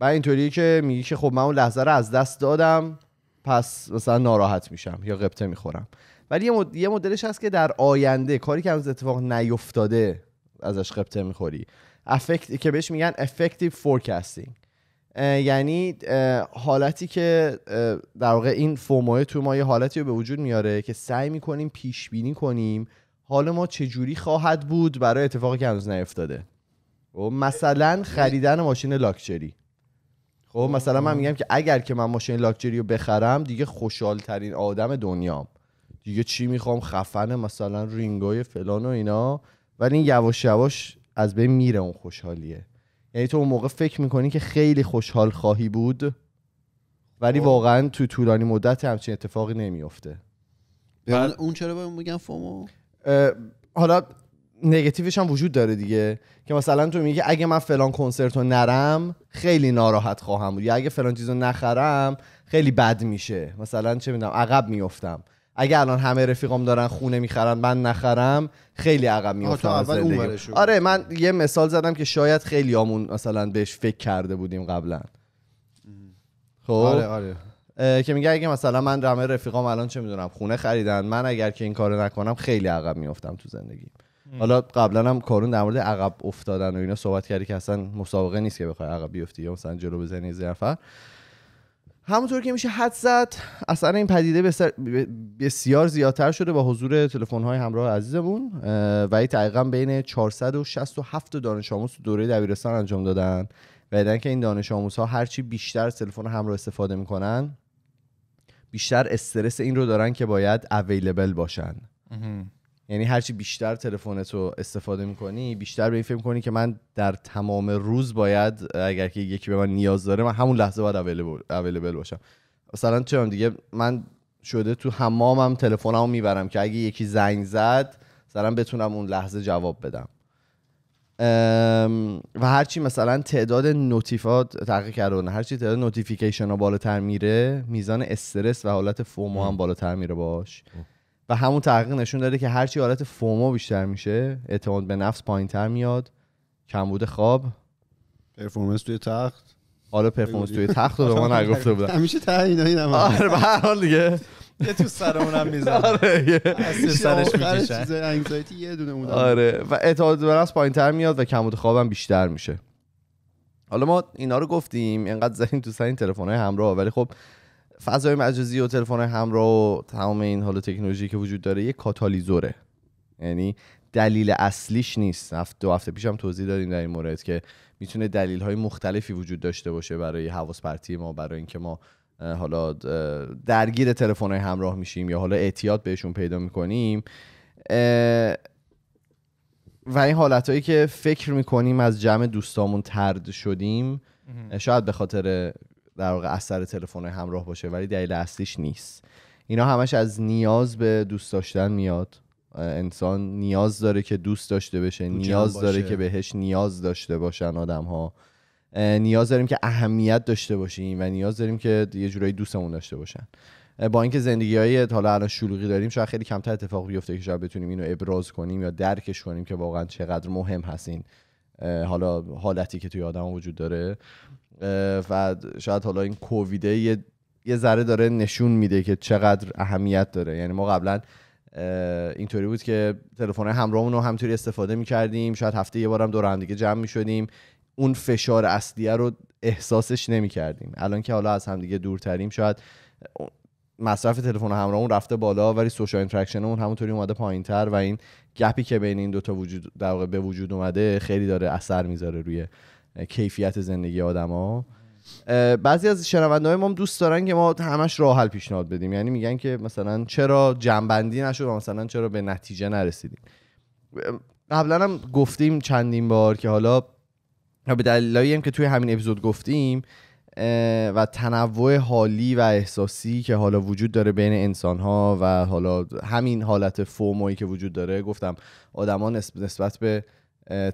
و اینطوری که میگی که خب من اون لحظه رو از دست دادم پس مثلا ناراحت میشم یا قبطه میخورم ولی یه, مدلش هست که در آینده کاری که از اتفاق نیفتاده ازش قبطه میخوری افکت... که بهش میگن effective forecasting یعنی حالتی که در واقع این فومای تو ما یه حالتی رو به وجود میاره که سعی میکنیم پیش بینی کنیم حال ما چجوری خواهد بود برای اتفاقی که هنوز نیفتاده و خب، مثلا خریدن ماشین لاکچری خب مثلا من میگم که اگر که من ماشین لاکچری رو بخرم دیگه خوشحال ترین آدم دنیام دیگه چی میخوام خفن مثلا رینگای فلان و اینا ولی این یواش یواش از بین میره اون خوشحالیه یعنی تو اون موقع فکر میکنی که خیلی خوشحال خواهی بود ولی خب. واقعا تو طولانی مدت همچین اتفاقی نمیافته اون چرا باید میگن فومو حالا نگتیوش هم وجود داره دیگه که مثلا تو میگی اگه من فلان کنسرت رو نرم خیلی ناراحت خواهم بود یا اگه فلان چیز رو نخرم خیلی بد میشه مثلا چه میدونم عقب میفتم اگه الان همه رفیقام دارن خونه میخرن من نخرم خیلی عقب میافتم از زندگی آره من یه مثال زدم که شاید خیلی آمون مثلا بهش فکر کرده بودیم قبلا خب آره آره که میگه اگه مثلا من همه رفیقام الان چه میدونم خونه خریدن من اگر که این کارو نکنم خیلی عقب میافتم تو زندگی حالا قبلا هم کارون در مورد عقب افتادن و اینا صحبت کردی که اصلا مسابقه نیست که بخوای عقب بیفتی یا مثلا جلو بزنی زیرفر همونطور که میشه حد زد اثر این پدیده بسیار زیادتر شده با حضور تلفن های همراه عزیزمون و این تقیقا بین 467 دانش آموز دوره دبیرستان انجام دادن و که این دانش ها هرچی بیشتر تلفن همراه استفاده میکنن بیشتر استرس این رو دارن که باید اویلیبل باشن یعنی هرچی بیشتر تلفن تو استفاده میکنی بیشتر به این فکر میکنی که من در تمام روز باید اگر که یکی به من نیاز داره من همون لحظه باید اویلیبل باشم مثلا چه دیگه من شده تو حمامم تلفنمو میبرم که اگه یکی زنگ زد مثلا بتونم اون لحظه جواب بدم و هرچی مثلا تعداد نوتیفات تحقیق کردن هرچی تعداد نوتیفیکیشن ها بالاتر میره میزان استرس و حالت فومو هم بالاتر میره باش و همون تحقیق نشون داده که هرچی حالت فومو بیشتر میشه اعتماد به نفس تر میاد کمبود خواب پرفورمنس توی تخت حالا پرفورمنس توی تخت رو به ما آره. نگفته بودن همیشه تحقیق آره به هر حال دیگه یه تو سرمونم میزن آره سرش میکشن آره و اعتماد به نفس تر میاد و کمبود خوابم بیشتر میشه حالا ما اینا رو گفتیم اینقدر زدیم تو سر این تلفن‌های همراه ولی خب فضای مجازی و تلفن همراه و تمام این حال تکنولوژی که وجود داره یه کاتالیزوره یعنی دلیل اصلیش نیست دو هفته پیش هم توضیح دادیم در این مورد که میتونه دلیل های مختلفی وجود داشته باشه برای حواس پرتی ما برای اینکه ما حالا درگیر تلفن های همراه میشیم یا حالا اعتیاد بهشون پیدا میکنیم و این حالت هایی که فکر میکنیم از جمع دوستامون ترد شدیم شاید به خاطر در واقع اثر تلفن همراه باشه ولی دلیل اصلیش نیست اینا همش از نیاز به دوست داشتن میاد انسان نیاز داره که دوست داشته بشه نیاز داره که بهش نیاز داشته باشن آدم ها نیاز داریم که اهمیت داشته باشیم و نیاز داریم که یه جورایی دوستمون داشته باشن با اینکه زندگی های حالا الان شلوغی داریم شاید خیلی کمتر اتفاق بیفته که شاید بتونیم اینو ابراز کنیم یا درکش کنیم که واقعا چقدر مهم هستین حالا حالتی که توی آدم وجود داره و شاید حالا این کوویده یه ذره داره نشون میده که چقدر اهمیت داره یعنی ما قبلا اینطوری بود که تلفن همراهمون رو همطوری استفاده کردیم شاید هفته یه بارم دور هم دیگه جمع میشدیم اون فشار اصلیه رو احساسش کردیم الان که حالا از همدیگه دورتریم شاید مصرف تلفن همراه اون رفته بالا ولی سوشال اون همونطوری اومده تر و این گپی که بین این دوتا وجود در به وجود اومده خیلی داره اثر میذاره روی کیفیت زندگی آدما بعضی از های ما دوست دارن که ما همش راه حل پیشنهاد بدیم یعنی میگن که مثلا چرا جنبندی نشد و مثلا چرا به نتیجه نرسیدیم قبلا هم گفتیم چندین بار که حالا به دلایلی هم که توی همین اپیزود گفتیم و تنوع حالی و احساسی که حالا وجود داره بین انسان ها و حالا همین حالت فومایی که وجود داره گفتم آدما نسبت به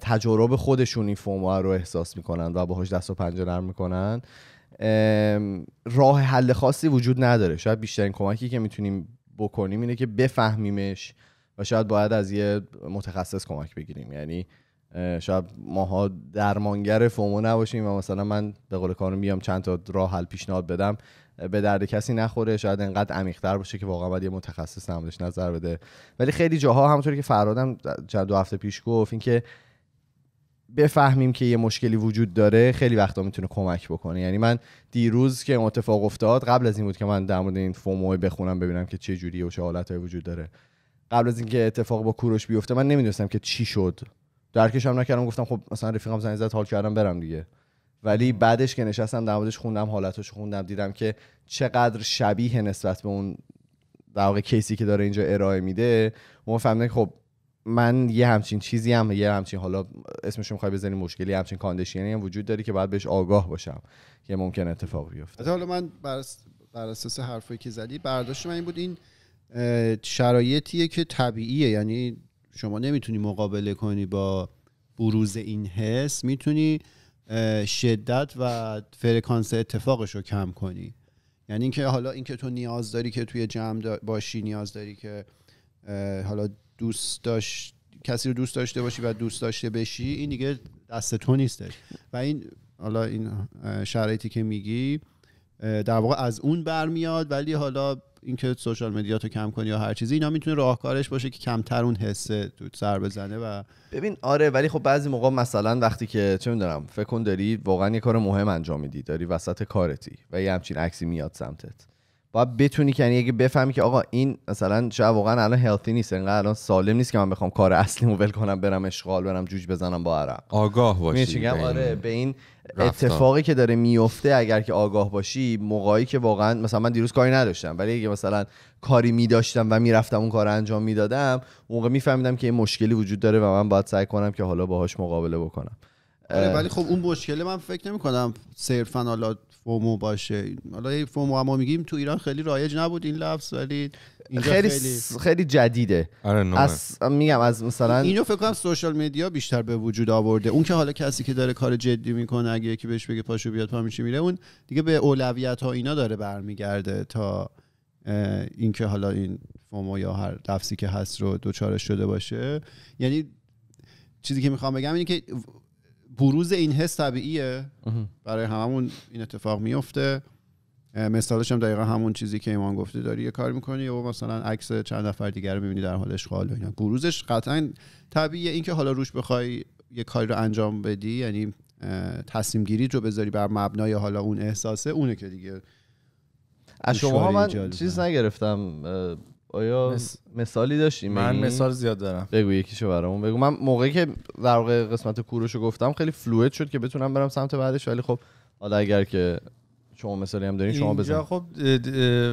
تجارب خودشون این فومو رو احساس میکنن و باهاش دست و پنجه نرم میکنن راه حل خاصی وجود نداره شاید بیشترین کمکی که میتونیم بکنیم اینه که بفهمیمش و شاید باید از یه متخصص کمک بگیریم یعنی شاید ماها درمانگر فومو نباشیم و مثلا من به قول کانون بیام چند تا راه حل پیشنهاد بدم به درد کسی نخوره شاید انقدر عمیقتر باشه که واقعا باید یه متخصص نمودش نظر بده ولی خیلی جاها همونطوری که فرادم چند دو هفته پیش گفت اینکه بفهمیم که یه مشکلی وجود داره خیلی وقتا میتونه کمک بکنه یعنی من دیروز که اتفاق افتاد قبل از این بود که من در مورد این فومو بخونم ببینم که چه جوریه و چه حالتهایی وجود داره قبل از اینکه اتفاق با کوروش بیفته من نمیدونستم که چی شد درکش هم نکردم گفتم خب مثلا رفیقم زنگ زد حال کردم برم دیگه ولی بعدش که نشستم در موردش خوندم حالتش خوندم دیدم که چقدر شبیه نسبت به اون در واقع کیسی که داره اینجا ارائه میده ما که خب من یه همچین چیزی هم یه همچین حالا اسمش میخوای بزنی مشکلی همچین کاندیشنی هم وجود داری که باید بهش آگاه باشم که ممکن اتفاق بیفته حالا من بر, اساس حرفی که زدی برداشت من این بود این شرایطیه که طبیعیه یعنی شما نمیتونی مقابله کنی با بروز این حس میتونی شدت و فرکانس اتفاقش رو کم کنی یعنی اینکه حالا اینکه تو نیاز داری که توی جمع باشی نیاز داری که حالا دوست داشت کسی رو دوست داشته باشی و دوست داشته بشی این دیگه دست تو نیستش و این حالا این شرایطی که میگی در واقع از اون برمیاد ولی حالا اینکه سوشال مدیا تو کم کنی یا هر چیزی اینا میتونه راهکارش باشه که کمتر اون حسه تو سر بزنه و ببین آره ولی خب بعضی موقع مثلا وقتی که چه میدونم فکر کن داری واقعا یه کار مهم انجام میدی داری وسط کارتی و یه همچین عکسی میاد سمتت باید بتونی کنی یعنی اگه بفهمی که آقا این مثلا شاید واقعا الان هلتی نیست انقدر الان سالم نیست که من بخوام کار اصلیمو ول کنم برم اشغال برم جوج بزنم با عرق آگاه باشی آره به این اتفاقی که داره میفته اگر که آگاه باشی موقعی که واقعا مثلا من دیروز کاری نداشتم ولی اگه مثلا کاری میداشتم و میرفتم اون کار انجام میدادم موقع میفهمیدم که این مشکلی وجود داره و من باید سعی کنم که حالا باهاش مقابله بکنم آره، ولی خب اون مشکل من فکر نمی کنم صرفا حالا فومو باشه حالا فومو ما میگیم تو ایران خیلی رایج نبود این لفظ ولی اینجا خیلی خیلی, جدیده آره، از میگم از مثلا اینو فکر کنم سوشال مدیا بیشتر به وجود آورده اون که حالا کسی که داره کار جدی میکنه اگه یکی بهش بگه پاشو بیاد پا میشه میره اون دیگه به اولویت ها اینا داره برمیگرده تا اینکه حالا این فومو یا هر لفظی که هست رو دوچاره شده باشه یعنی چیزی که میخوام بگم اینه که بروز این حس طبیعیه برای هممون این اتفاق میفته مثالش هم دقیقا همون چیزی که ایمان گفته داری یه کار میکنی یا مثلا عکس چند نفر دیگر رو میبینی در حال اشغال و اینا بروزش قطعا طبیعیه اینکه حالا روش بخوای یه کاری رو انجام بدی یعنی تصمیم گیری رو بذاری بر مبنای حالا اون احساسه اونه که دیگه از شما من چیز نگرفتم آیا مثالی داشتی من مثال زیاد دارم بگو یکیشو برامون بگو من موقعی که در واقع قسمت کوروشو گفتم خیلی فلوید شد که بتونم برم سمت بعدش ولی خب حالا اگر که شما مثالی هم دارین شما بزن خب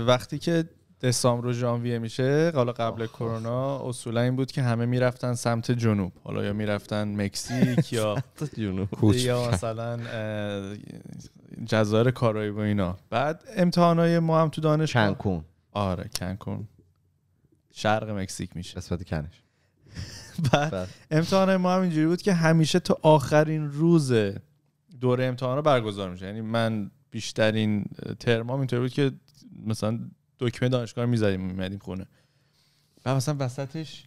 وقتی که دسامبر و ژانویه میشه حالا قبل کرونا اصولا این بود که همه میرفتن سمت جنوب حالا یا میرفتن مکزیک یا [LAUGHS] یا مثلا جزایر کارایی و اینا بعد امتحانای ما هم تو دانشگاه آره کنکون شرق مکزیک میشه قسمت کنش [LAUGHS] بعد بله. امتحان ما هم اینجوری بود که همیشه تا آخرین روز دوره امتحان رو برگزار میشه یعنی من بیشترین ترمام اینطوری بود که مثلا دکمه دانشگاه میزدیم میمیدیم خونه و مثلا وسطش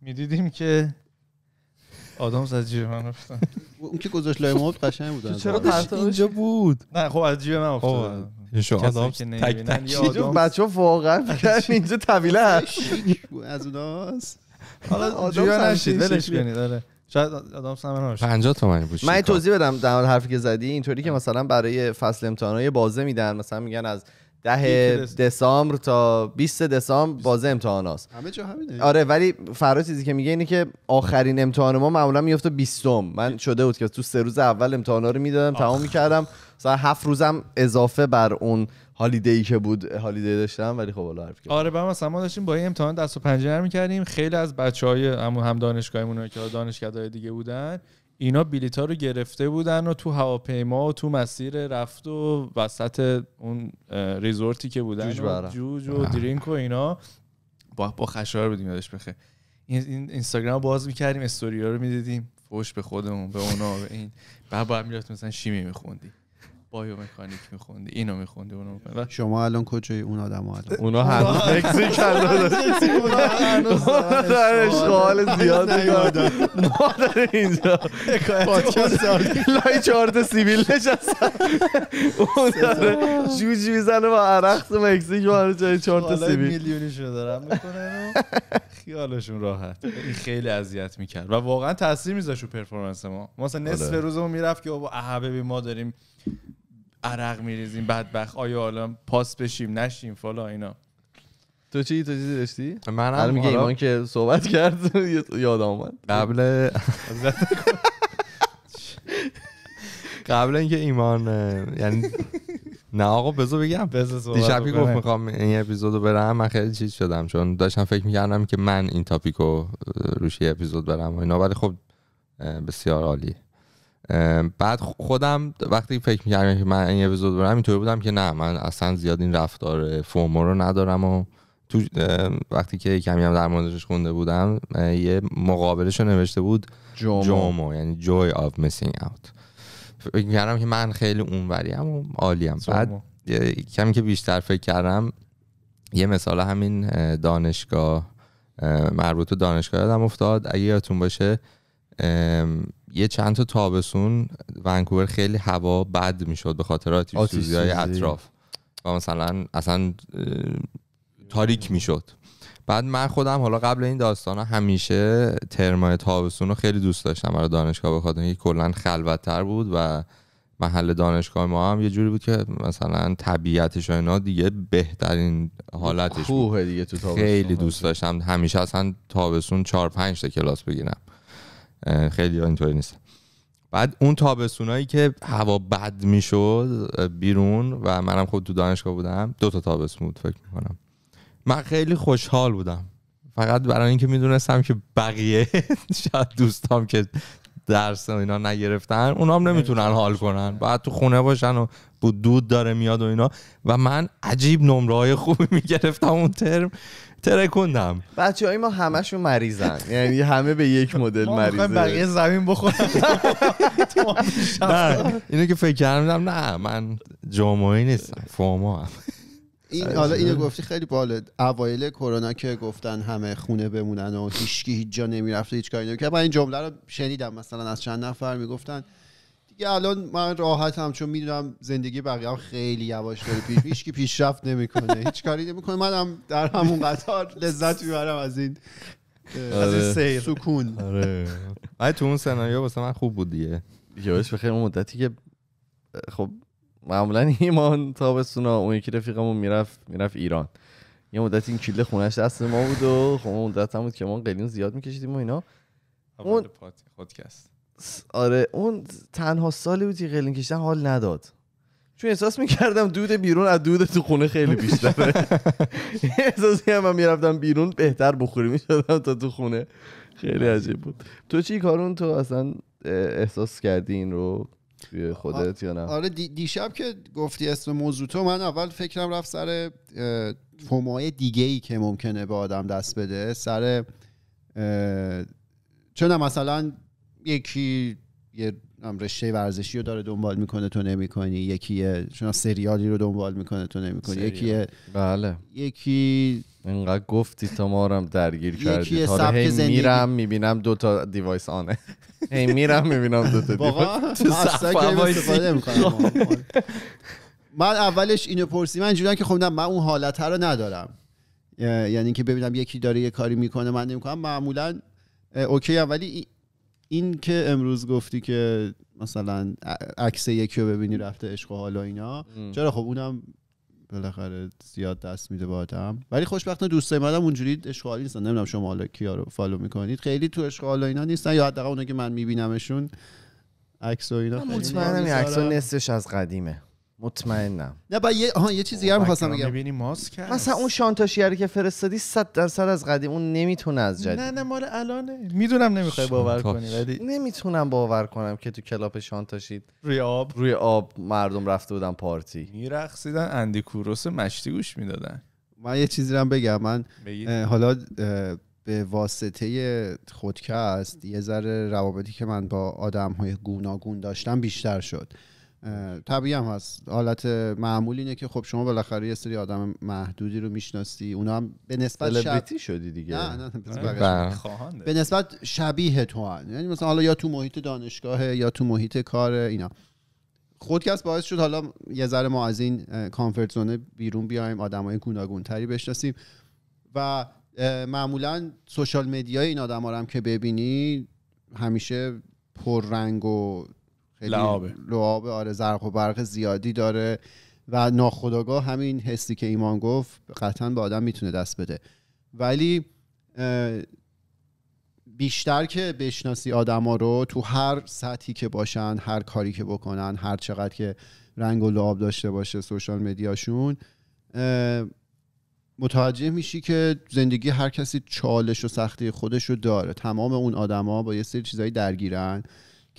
میدیدیم که آدم از جیب من افتاد اون که گذاشت لای ما قشنگ بود چرا اینجا بود نه خب از جیب من افتاد خب، این شما آدم تک تک بچه واقعا [LAUGHS] اینجا طویله از اوناست حالا جویا نشید ولش کنید آره شاید آدم سمن هاش 50 تومانی بود من توضیح بدم در حال حرفی که زدی اینطوری که مثلا برای فصل امتحانات بازه میدن مثلا میگن از ده دسامبر تا 20 دسامبر بازه امتحاناست همه جا همینه آره ولی فرا چیزی که میگه اینه که آخرین امتحان ما معمولا میفته 20 من شده بود که تو سه روز اول امتحانا رو میدادم تمام میکردم مثلا هفت روزم اضافه بر اون هالیدی که بود هالیدی داشتم ولی خب الله کرد. آره با مثلا ما داشتیم با این امتحان دست و پنجه نرم می‌کردیم خیلی از بچهای هم هم دانشگاهیمون که دانشگاه‌های دیگه بودن اینا بلیط ها رو گرفته بودن و تو هواپیما و تو مسیر رفت و وسط اون ریزورتی که بودن جوج, و, جوج و درینک و اینا با, با خشار بودیم یادش بخه این اینستاگرام باز میکردیم استوری ها رو میدیدیم فوش به خودمون به اونا به این بعد هم میرفت مثلا شیمی میخوندیم مکانیک میخوندی اینو میخوندی اونو میخوندی شما الان کجای اون آدم ها الان اونا هنوز مکزیک اونا در اشغال زیاد ما در اینجا لای چهارت سیبیل نشسته اون داره جوجی میزنه با عرق تو مکزیک ما جای چهارت سیبیل شده دارم میکنن خیالشون راحت این خیلی اذیت میکرد و واقعا تاثیر میذاشت رو پرفورمنس ما ما مثلا نصف آره. روزمون میرفت که بابا ببین ما داریم عرق میریزیم بدبخت آیا حالا پاس بشیم نشیم فالا اینا تو چی تو چیزی داشتی من هم میگه ایمان که صحبت کرد [LAUGHS] یاد آمد قبل [LAUGHS] قبل اینکه ایمان یعنی نه آقا بذار بگم دیشب گفت میخوام این اپیزودو برم من خیلی چیز شدم چون داشتم فکر میکردم که من این تاپیکو روش اپیزود برم و اینا ولی خب بسیار عالی بعد خودم وقتی فکر میکردم که من این اپیزود برم اینطوری بودم که نه من اصلا زیاد این رفتار فومو رو ندارم و تو وقتی که کمی هم در موردش خونده بودم یه مقابلش رو نوشته بود جومو, یعنی جوی آف میسینگ اوت فکر کردم که من خیلی اونوریم و عالیم بعد کمی که بیشتر فکر کردم یه مثال همین دانشگاه مربوط به دانشگاه یادم افتاد اگه یادتون باشه یه چند تا تابسون، ونکوور خیلی هوا بد میشد به خاطر آتیش های اطراف و مثلا اصلا تاریک میشد بعد من خودم حالا قبل این داستان ها همیشه ترمای تابسون رو خیلی دوست داشتم برای دانشگاه به خاطر اینکه کلا خلوتتر بود و محل دانشگاه ما هم یه جوری بود که مثلا طبیعتش و اینا دیگه بهترین حالتش بود. دیگه تو خیلی دوست داشتم همیشه اصلا تابسون 4 5 تا کلاس بگیرم خیلی اینطوری نیست بعد اون تابستونایی که هوا بد میشد بیرون و منم خود خب تو دانشگاه بودم دو تا تابستون بود فکر میکنم من خیلی خوشحال بودم فقط برای اینکه میدونستم که بقیه [LAUGHS] شاید دوستام که درس و اینا نگرفتن اونا هم نمیتونن حال کنن بعد تو خونه باشن و بود دود داره میاد و اینا و من عجیب نمره های خوبی [LAUGHS] میگرفتم اون ترم ترکوندم بچه های ما همشون مریضن یعنی همه به یک مدل مریضه ما بقیه زمین بخورم [LAUGHS] نه اینو که فکر کردم نه من جامعه نیستم فوما هم این حالا اینو گفتی خیلی باله اوایل کرونا که گفتن همه خونه بمونن و هیچکی هیچ جا نمیرفت هیچ کاری نمیکرد من این جمله رو شنیدم مثلا از چند نفر میگفتن دیگه الان من راحتم چون میدونم زندگی بقیه خیلی یواش داره پیش هیچ کی پیشرفت نمیکنه هیچ کاری نمیکنه منم در همون قطار لذت میبرم از این از این آره. سکون آره تو اون سناریو واسه من خوب بود دیگه یواش بخیر اون مدتی که خب معمولا ایمان سونا اون یکی رفیقمون میرفت میرفت ایران یه مدت این کله خونش دست ما بود و خب اون مدت هم بود که ما قلیون زیاد میکشیدیم و اینا اون پادکست آره اون تنها سالی بود که قلیون حال نداد چون احساس میکردم دود بیرون از دود تو خونه خیلی بیشتره [LAUGHS] احساسی هم من میرفتم بیرون بهتر بخوری میشدم تا تو خونه خیلی عجیب بود تو چی کارون تو اصلا احساس کردی این رو توی خودت یا نه آره دیشب که گفتی اسم موضوع تو من اول فکرم رفت سر فومای دیگه ای که ممکنه به آدم دست بده سر چون مثلا یکی یه رشته ورزشی رو داره دنبال میکنه تو نمیکنی یکی چون سریالی رو دنبال میکنه تو نمیکنی یکی بله یکی اینقدر گفتی تا ما رو هم درگیر کردی یکی سبک زندگی... میرم میبینم دو تا دیوایس آنه [LAUGHS] هی میرم میبینم دو تا دیوایس تو من اولش اینو پرسی من اینجوریام که خودم خب من اون حالت رو ندارم یعنی که ببینم یکی داره یه کاری میکنه من نمیکنم معمولا اوکی ولی این که امروز گفتی که مثلا عکس یکی رو ببینی رفته عشق و حالا اینا چرا خب اونم بالاخره زیاد دست میده با آدم ولی خوشبختانه دوستای هم اونجوری اشغالی نیستن نمیدونم شما حالا کیا رو فالو میکنید خیلی تو اشغال اینا نیستن یا حداقل اونایی که من میبینمشون عکس و اینا مطمئنم عکس نصفش از قدیمه مطمئنم نه با یه آها یه چیزی هم خب، خواستم بگم ببینی ماسک هست. مثلا اون شانتاشیاری که فرستادی 100 درصد از قدیم اون نمیتونه از جدید نه نه مال الانه میدونم نمیخوای باور کنی ولی نمیتونم باور کنم که تو کلاپ شانتاشید روی آب روی آب مردم رفته بودن پارتی میرقصیدن اندی کوروس مشتی گوش میدادن من یه چیزی هم بگم من حالا به واسطه خودکست یه ذره روابطی که من با آدم های گوناگون داشتم بیشتر شد طبیعی هست حالت معمول اینه که خب شما بالاخره یه سری آدم محدودی رو میشناسی اونا هم به نسبت شدی دیگه نه بله. به نسبت شبیه تو یعنی مثلا حالا یا تو محیط دانشگاه یا تو محیط کار اینا خودکست باعث شد حالا یه ذره ما از این کامفورت زونه بیرون بیایم آدمای گوناگون تری بشناسیم و معمولا سوشال مدیا این آدم هم که ببینی همیشه پررنگ و لعابه. آره زرق و برق زیادی داره و ناخداگاه همین حسی که ایمان گفت قطعا به آدم میتونه دست بده ولی بیشتر که بشناسی آدما رو تو هر سطحی که باشن هر کاری که بکنن هر چقدر که رنگ و لعاب داشته باشه سوشال مدیاشون متوجه میشی که زندگی هر کسی چالش و سختی خودش رو داره تمام اون آدما با یه سری چیزایی درگیرن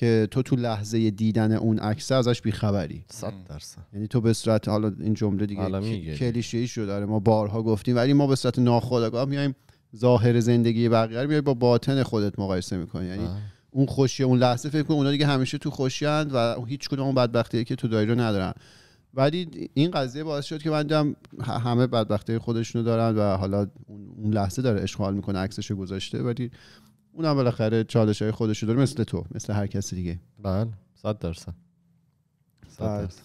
که تو تو لحظه دیدن اون عکس ازش بیخبری 100 درصد یعنی تو به صورت حالا این جمله دیگه کلیشه‌ای شد داره ما بارها گفتیم ولی ما به صورت ناخودآگاه میایم ظاهر زندگی بقیه رو میای با باطن خودت مقایسه میکنی یعنی اون خوشی اون لحظه فکر کن اونا دیگه همیشه تو خوشیند و هیچ کدوم اون بدبختی که تو دایره ندارن ولی این قضیه باعث شد که من دیدم همه بدبختی خودشونو دارن و حالا اون لحظه داره اشغال میکنه عکسش گذاشته ولی اونم بالاخره چالش های خودشو داره مثل تو مثل هر کسی دیگه بله صد درصد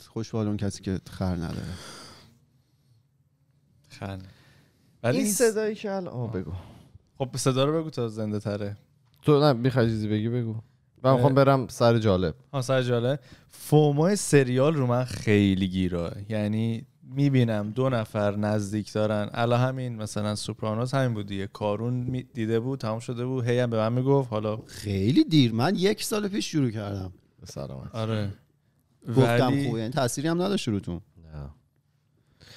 خوشحال اون کسی که خر نداره خر ولی این صدایی که الان بگو خب صدا رو بگو تا زنده تره تو نه میخوای چیزی بگی بگو من میخوام برم سر جالب سر جالب فومای سریال رو من خیلی گیره یعنی میبینم دو نفر نزدیک دارن الا همین مثلا سوپرانوس همین بود دیگه کارون دیده بود تمام شده بود هی هم به من میگفت حالا خیلی دیر من یک سال پیش شروع کردم سلامت آره گفتم ولی... خب، یعنی تأثیری هم نداشت شروعتون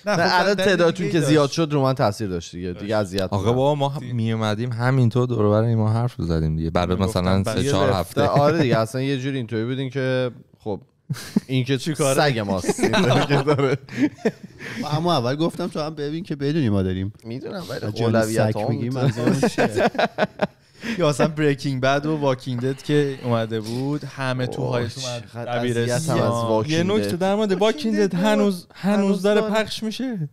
نه خب، الان خب، تعدادتون که زیاد شد رو من تاثیر داشت دیگه دیگه اذیت آقا بابا ما می اومدیم همینطور دور و ما حرف زدیم دیگه بعد مثلا سه چهار هفته آره دیگه اصلا یه جوری اینطوری بودین که خب این که چی کاره سگ ماست [LAUGHS] اما اول گفتم تو هم ببین که بدونی ما داریم میدونم ولی اولویت هم [LAUGHS] یا اصلا بریکینگ بد و واکینگ دد که اومده بود همه تو هایش دبیرستان یه نکته در مورد واکینگ دد هنوز هنوز داره پخش میشه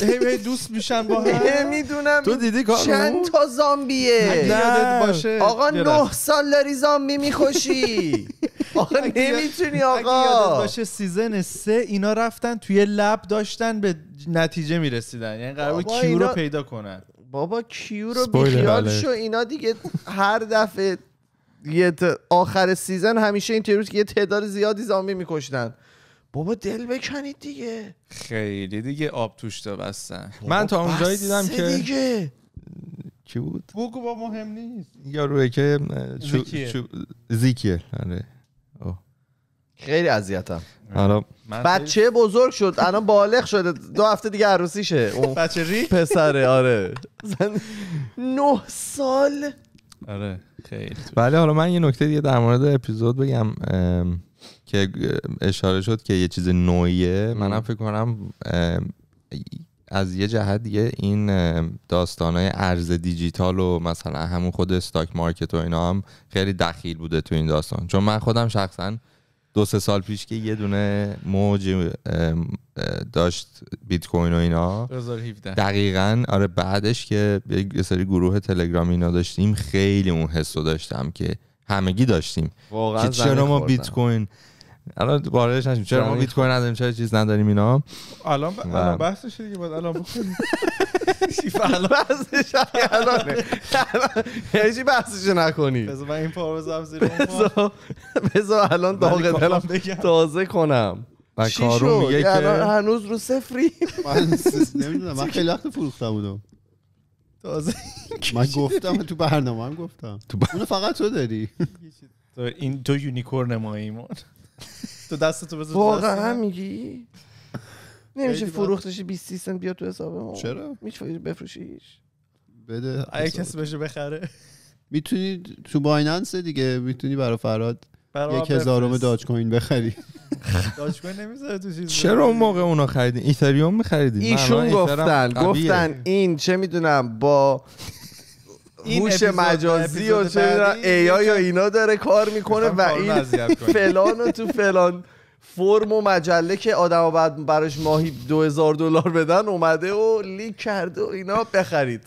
هی دوست میشن با هم میدونم تو دیدی چند تا زامبیه باشه آقا نه سال داری زامبی میخوشی [LAUGHS] آقا نمیتونی آقا باشه سیزن سه اینا رفتن توی لب داشتن به نتیجه میرسیدن یعنی قرار بود کیو رو پیدا کنن بابا کیو رو بیخیال بله. شو اینا دیگه هر دفعه یه آخر سیزن همیشه این که یه تعداد زیادی زامبی میکشتن بابا دل بکنید دیگه خیلی دیگه آب توش تا بستن من تا اونجایی دیدم که دیگه کی بود؟ بگو با مهم نیست یا روی که زیکیه آره. خیلی اذیتم حالا آره. بچه بزرگ شد الان بالغ شده دو هفته دیگه عروسیشه بچه ری پسره آره نه سال آره خیلی ولی بله، حالا من یه نکته دیگه در مورد اپیزود بگم که اشاره شد که یه چیز نوعیه منم فکر کنم از یه جهت دیگه این های ارز دیجیتال و مثلا همون خود استاک مارکت و اینا هم خیلی دخیل بوده تو این داستان چون من خودم شخصا دو سه سال پیش که یه دونه موج داشت بیت کوین و اینا 2017 دقیقا آره بعدش که یه سری گروه تلگرام اینا داشتیم خیلی اون حس رو داشتم که همگی داشتیم واقعا چرا ما بیت کوین الان واردش نشیم چرا ما بیت کوین نداریم چرا چیز نداریم اینا الان الان بحثش دیگه بعد الان بکنیم [LAUGHS] الان بحثش الان هیچی یعنی بحثش نکنی بذار من این پا بزنم زیر بذار الان داغ دلم تازه کنم و کارو میگه یعنی که هنوز رو سفری من نمیدونم من خیلی وقت فروخته بودم تازه من گفتم تو برنامه هم گفتم اونو فقط تو داری [LAUGHS] این تو یونیکورن ما ایمان تو دست تو بزن واقعا میگی [LAUGHS] نمیشه فروختش 20 30 سنت بیا تو حساب ما چرا میشه بفروشیش بده اگه کسی بشه بخره میتونی تو بایننس دیگه میتونی برای فراد یک هزارم داج کوین بخری [LAUGHS] داج کوین نمیذاره تو چیز چرا اون موقع اونا خریدین ایتریوم میخریدین ایشون گفتن گفتن این چه میدونم با هوش مجازی و چه ای آی و اینا داره کار میکنه و این فلان و تو فلان فرم و مجله که آدم بعد براش ماهی 2000 دلار بدن اومده و لیک کرده و اینا بخرید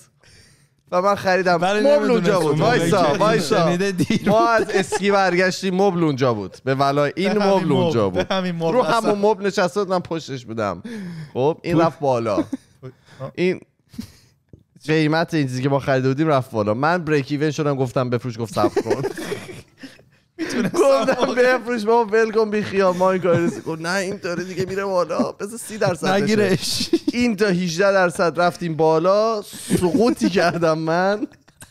و من خریدم مبل اونجا بود وایسا وایسا ما از اسکی برگشتیم مبل اونجا بود به ولای این مبل اونجا بود رو همون مبل نشسته من پشتش بودم خب این رفت بالا این قیمت این چیزی که ما خریده بودیم رفت بالا من بریک ایون شدم گفتم بفروش گفت صبر کن [LAUGHS] گفتم بفروش بابا ول کن بی خیال ما این کاری کن نه این داره دیگه میره بالا بس 30 درصد نگیرش این تا 18 درصد رفتیم بالا سقوطی کردم من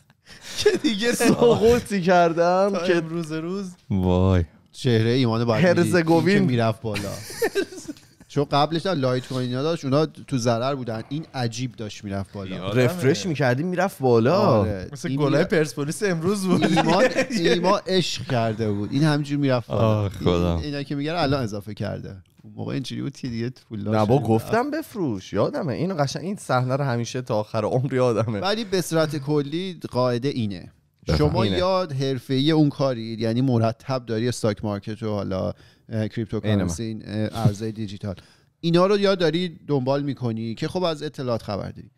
[LAUGHS] که دیگه سقوطی کردم که روز روز وای چهره ایمان باید هرزگوین میرفت بالا [LAUGHS] چون قبلش لایت کوین اینا داشت اونا تو ضرر بودن این عجیب داشت میرفت بالا رفرش میکردی میرفت بالا آره. مثل گلای پرسپولیس امروز بود ایمان [LAUGHS] ما عشق کرده بود این همجور میرفت بالا خدا اینا که میگن الان اضافه کرده موقع اینجوری بود که دیگه پول با گفتم بفروش یادمه این قشنگ این صحنه رو همیشه تا آخر عمر یادمه ولی به صورت کلی قاعده اینه شما یاد حرفه‌ای اون کاری یعنی مرتب داری استاک مارکت رو حالا کریپتوکارنسی ارزهای دیجیتال اینا رو یا داری دنبال میکنی که خب از اطلاعات خبر داری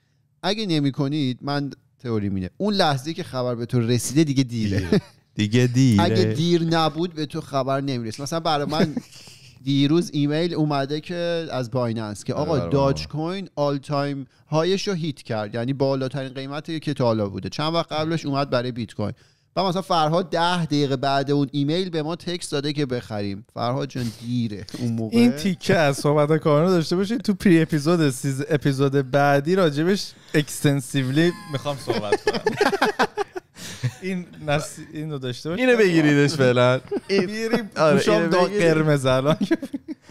اگه نمیکنید من تئوری مینه اون لحظه که خبر به تو رسیده دیگه دیره دیگه دیره اگه دیر نبود به تو خبر نمیرسه مثلا برای من دیروز ایمیل اومده که از بایننس که آقا داج کوین آل تایم هایش رو هیت کرد یعنی بالاترین قیمتی که تا حالا بوده چند وقت قبلش اومد برای بیت کوین و مثلا فرهاد ده دقیقه بعد اون ایمیل به ما تکست داده که بخریم فرهاد جان دیره اون موقع این تیکه از صحبت کارانه داشته باشید تو پری اپیزود سیز اپیزود بعدی راجبش اکستنسیولی میخوام صحبت کنم [LAUGHS] این نس... این رو داشته باشید اینو بگیریدش فعلا بیریم [LAUGHS] آره قرمز الان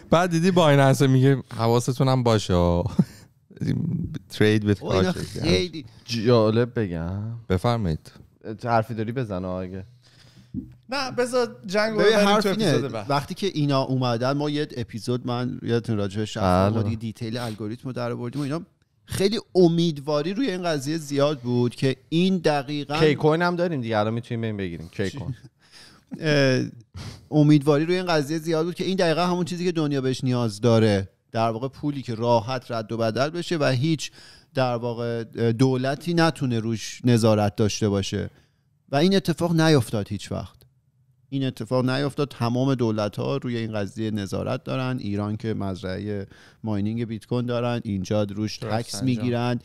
بعد دیدی با بایننس میگه حواستون هم باشه ترید [LAUGHS] بیت خیلی جالب بگم بفرمایید حرفی داری بزن آگه نه بذار جنگ وقتی که اینا اومدن ما یه اپیزود من یادتون راجع به بله. دیتیل الگوریتم رو در آوردیم و اینا خیلی امیدواری روی این قضیه زیاد بود که این دقیقا کیکوین هم داریم دیگه الان میتونیم بریم بگیریم کیکوین [LAUGHS] امیدواری روی این قضیه زیاد بود که این دقیقا همون چیزی که دنیا بهش نیاز داره در واقع پولی که راحت رد و بدل بشه و هیچ در واقع دولتی نتونه روش نظارت داشته باشه و این اتفاق نیفتاد هیچ وقت این اتفاق نیفتاد تمام دولت ها روی این قضیه نظارت دارن ایران که مزرعه ماینینگ بیت کوین دارن اینجا روش تکس میگیرن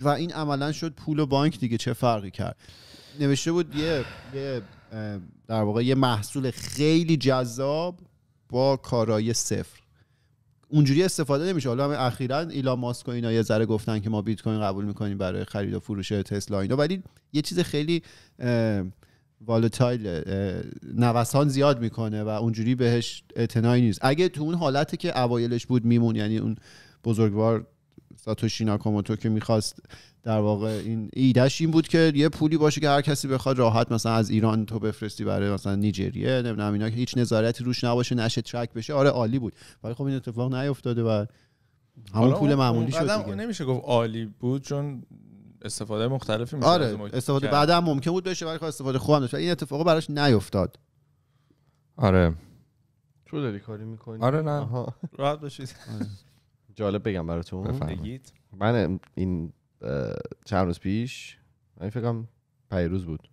و این عملا شد پول و بانک دیگه چه فرقی کرد نوشته بود یه, یه در واقع یه محصول خیلی جذاب با کارای صفر اونجوری استفاده نمیشه حالا هم اخیرا ایلان ماسک و اینا یه ذره گفتن که ما بیت کوین قبول میکنیم برای خرید و فروش تسلا اینا ولی یه چیز خیلی والتایل نوسان زیاد میکنه و اونجوری بهش اعتنایی نیست اگه تو اون حالتی که اوایلش بود میمون یعنی اون بزرگوار ساتوشی ناکاموتو که میخواست در واقع این ایدهش این بود که یه پولی باشه که هر کسی بخواد راحت مثلا از ایران تو بفرستی برای مثلا نیجریه نمیدونم اینا که هیچ نظارتی روش نباشه نشه ترک بشه آره عالی بود ولی خب این اتفاق نیافتاده و همون پول معمولی شد دیگه نمیشه گفت عالی بود چون استفاده مختلفی میشه آره استفاده بعدا ممکن بود بشه ولی خب استفاده خوب داشت این اتفاق براش نیافتاد آره تو داری کاری میکنی آره نه راحت باشید آره. جالب بگم براتون بگید من این چند روز پیش من فکرم پیروز بود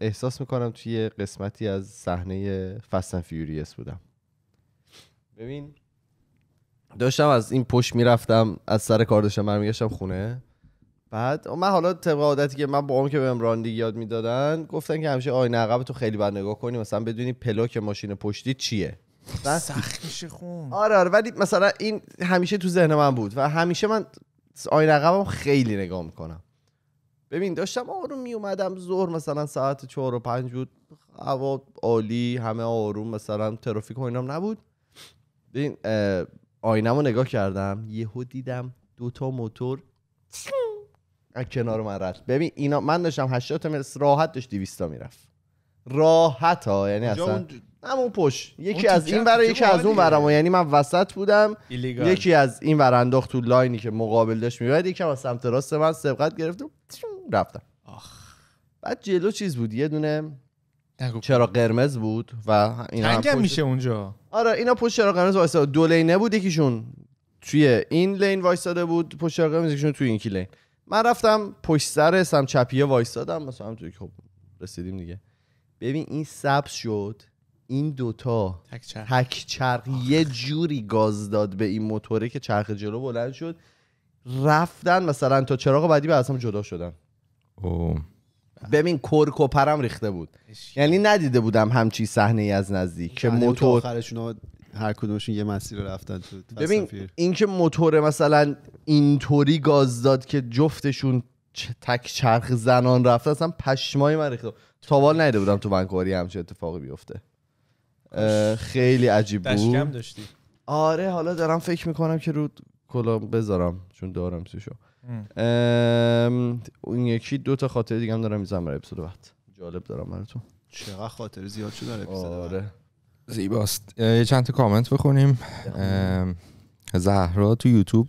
احساس میکنم توی قسمتی از صحنه فستن فیوریس بودم ببین داشتم از این پشت میرفتم از سر کار داشتم میگشتم خونه بعد من حالا طبق عادتی که من با اون که به رانندگی یاد میدادن گفتن که همیشه آینه عقب تو خیلی بد نگاه کنی مثلا بدونی پلاک ماشین پشتی چیه سختش میشه خون آره آره ولی مثلا این همیشه تو ذهن من بود و همیشه من آینه عقبم خیلی نگاه میکنم ببین داشتم آروم میومدم اومدم ظهر مثلا ساعت چهار و پنج بود هوا عالی همه آروم مثلا ترافیک و اینام نبود ببین آینم رو نگاه کردم یهو دیدم دوتا موتور از کنار من رد ببین اینا من داشتم هشتا تا راحت داشت دیویستا میرفت راحت ها یعنی اصلا همون پشت یکی از این برای یکی از اون ورم یعنی من وسط بودم یکی از این ور انداخت تو لاینی که مقابل داشت میبرد یکم از سمت راست من سبقت گرفتم رفتم آخ. بعد جلو چیز بود یه دونه چرا قرمز بود و اینا پشت... میشه اونجا آره اینا پشت چرا قرمز واسه دو لینه بود یکیشون توی این لین وایساده بود پشت چرا قرمز یکیشون توی این کی لین من رفتم پشت سر سم چپیه وایسادم مثلا توی خب رسیدیم دیگه ببین این سبز شد این دوتا تک چرخ, یه جوری گاز داد به این موتوره که چرخ جلو بلند شد رفتن مثلا تا چراغ بعدی به هم جدا شدن او ببین کرک و پرم ریخته بود یعنی ندیده بودم همچی صحنه ای از نزدیک یعنی که موتور آخرشون هر کدومشون یه مسیر رفتن تو ببین اینکه موتور مثلا اینطوری گاز داد که جفتشون تک چرخ زنان رفته اصلا پشمای من ریخته تاوال ندیده بودم تو ونکواری همچه اتفاقی بیفته خیلی عجیب بود داشتی آره حالا دارم فکر میکنم که رو کلا بذارم چون دارم سوشو اون یکی دو تا خاطره دیگه هم دارم میزنم برای اپیزود بعد جالب دارم براتون چقدر خاطره زیاد شد در اپیزود آره زیباست یه چند تا کامنت بخونیم زهرا تو یوتیوب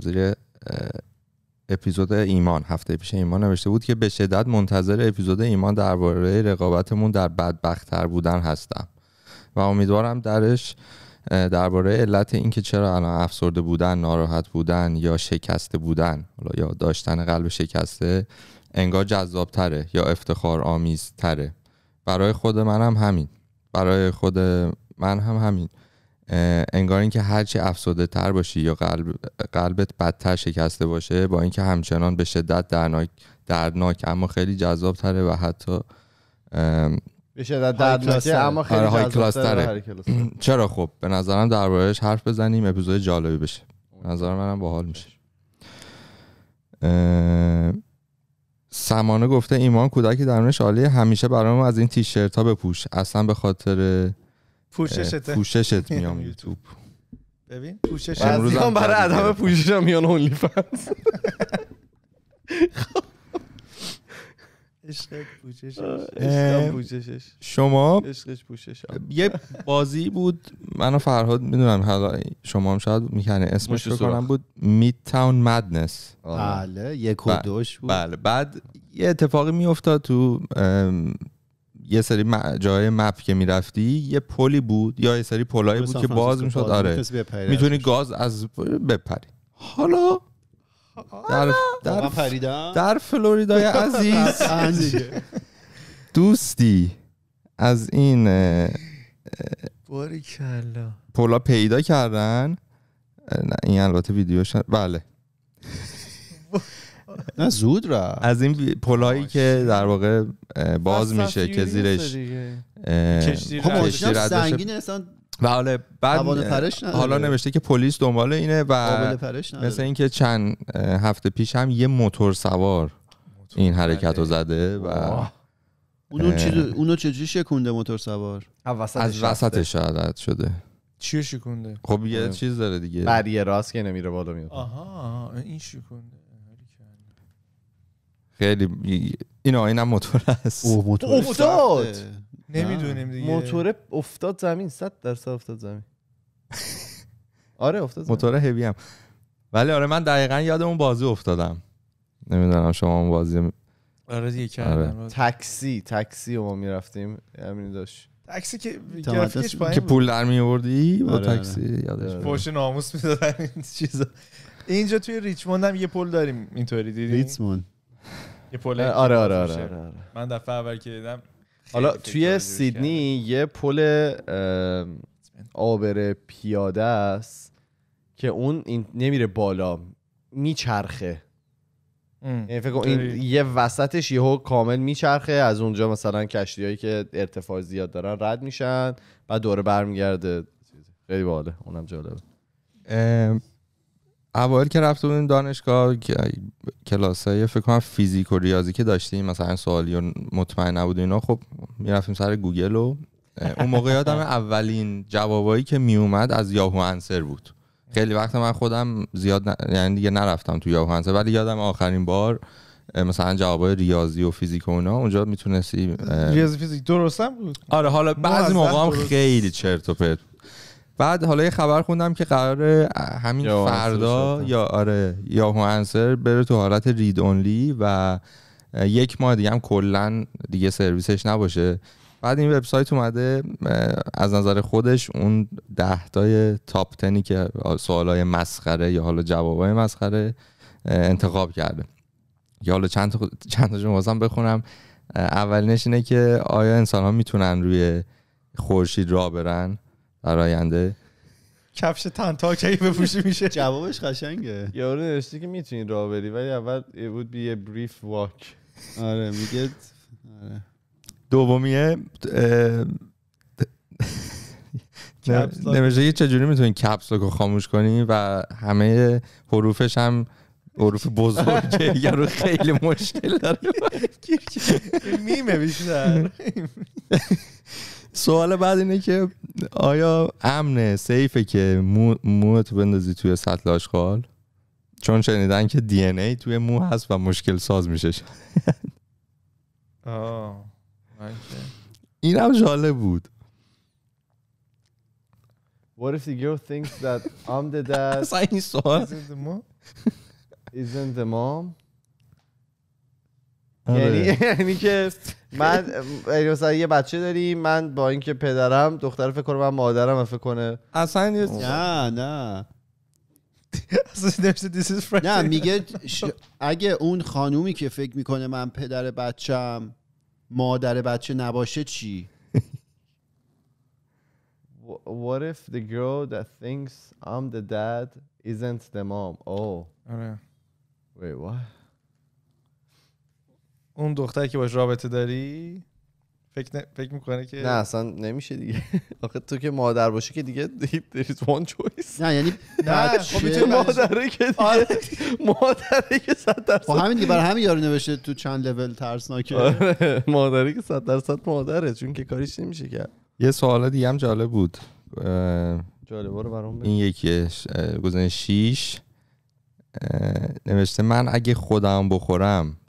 زیر اپیزود ایمان هفته پیش ایمان نوشته بود که به شدت منتظر اپیزود ایمان درباره رقابتمون در بدبختتر بودن هستم و امیدوارم درش درباره علت اینکه چرا الان افسرده بودن ناراحت بودن یا شکسته بودن یا داشتن قلب شکسته انگار جذابتره یا افتخار آمیزتره برای خود منم هم همین برای خود من هم همین انگار اینکه هرچی افسرده تر باشی یا قلب، قلبت بدتر شکسته باشه با اینکه همچنان به شدت درناک, درناک اما خیلی جذاب تره و حتی به شدت درناکه اما خیلی های آره، تره [CLEARS THROAT] چرا خب به نظرم دربارهش حرف بزنیم اپیزود جالبی بشه نظر منم باحال میشه سمانه گفته ایمان کودکی درونش عالیه همیشه برام از این تیشرت ها بپوش اصلا به خاطر پوششته پوششت میام یوتیوب ببین پوشش امروز هم برای عدم پوشش هم میان [LAUGHS] اونلی فنس شما یه بازی بود منو فرهاد میدونم حالا شما هم شاید میکنه اسمش رو کنم بود میت تاون مدنس بله یک و دوش بود بله بعد یه اتفاقی میافتاد تو یه سری جای مپ که میرفتی یه پلی بود یا یه سری پلایی بود که باز میشد آره میتونی گاز از بپری حالا در, در, در فلوریدای عزیز [LAUGHS] دوستی از این پولا پیدا کردن این البته ویدیوش بله [LAUGHS] نه زود از این پلایی که در واقع باز میشه که زیرش کشتی خب، رد و حالا بعد حالا نوشته که پلیس دنبال اینه و مثل اینکه چند هفته پیش هم یه موتور سوار این حرکت رو زده و اونو چی اونو چجوری شکونده موتور سوار از وسط شهادت شده چیو شکونده خب یه آره. چیز داره دیگه بعد یه راست که نمیره بالا میاد آها این شکونده خیلی این آینم موتور است او موتور افتاد نمیدونیم دیگه موتور افتاد زمین 100 درصد افتاد زمین آره افتاد موتور هوی هم ولی آره من دقیقا یادم اون بازی افتادم نمیدونم شما اون بازی آره دیگه آره. کردم تاکسی تاکسی ما میرفتیم همین داشت تاکسی که گرافیکش پایین که پول در میوردی با آره، آره. تاکسی یادش پوش ناموس میدادن این چیزا اینجا توی ریچموند هم یه پول داریم اینطوری دیدی ریچموند یه پل آره آره، آره،, آره آره, من دفعه اول که دیدم حالا توی سیدنی یه پل آبر پیاده است که اون این نمیره بالا میچرخه یعنی فکر این یه وسطش یهو کامل میچرخه از اونجا مثلا کشتی هایی که ارتفاع زیاد دارن رد میشن بعد دوره برمیگرده خیلی باله اونم جالبه اول که رفته بودیم دانشگاه کلاس های فکر کنم فیزیک و ریاضی که داشتیم مثلا سوالی و مطمئن نبود اینا خب میرفتیم سر گوگل و اون موقع یادم اولین جوابایی که میومد از یاهو انسر بود خیلی وقت من خودم زیاد یعنی دیگه نرفتم تو یاهو انسر ولی یادم آخرین بار مثلا جوابای ریاضی و فیزیک و اونا اونجا میتونستی ریاضی فیزیک درستم بود آره حالا بعضی موقع هم خیلی چرت و پرت بعد حالا یه خبر خوندم که قرار همین فردا یا آره یا انسر بره تو حالت رید اونلی و یک ماه دیگه هم کلا دیگه سرویسش نباشه بعد این وبسایت اومده از نظر خودش اون دهتای تاپ تنی که سوالای مسخره یا حالا جوابای مسخره انتخاب کرده یا حالا چند تا چند واسم بخونم اولینش اینه که آیا انسان ها میتونن روی خورشید را برن در آینده کفش تنتا کی بپوشی میشه جوابش قشنگه یارو نوشته که میتونی راه بری ولی اول it would be a brief آره میگه آره دومیه یه چجوری میتونی کپس رو خاموش کنی و همه حروفش هم حروف بزرگه رو خیلی مشکل داره میمه بیشتر سوال بعد اینه که آیا امنه سیفه که مو موت بندازی توی سطل آشغال چون شنیدن که دی ای توی مو هست و مشکل ساز میشه آه این هم جالب بود What if the girl thinks that I'm the [LAUGHS] dad? این سوال Isn't the mom? آره. یعنی [LAUGHS] یعنی که من مثلا یه بچه داریم من با اینکه پدرم دختر فکر کنم من مادرم فکر کنه اصلا نه نه نه [LAUGHS] میگه اگه اون خانومی که فکر میکنه من پدر بچم مادر بچه نباشه چی What if the girl that thinks I'm the dad isn't the mom? Oh. آره. Wait, what? اون دختر که باش رابطه داری فکر, ن... فکر میکنه که نه اصلا نمیشه دیگه [LAUGHS] آخه تو که مادر باشی که دیگه [LAUGHS] there is one choice نه یعنی نه خب میتونی مادره که دیگه آره. [LAUGHS] مادره که صد درصد با خب همین دیگه برای همین یارو نوشته تو چند لول ترسناکه آره. مادره که 100 درصد مادره چون که کاریش نمیشه کرد یه سوال دیگه هم جالب بود جالب رو برام این یکیش گزینه 6 نوشته من اگه خودم بخورم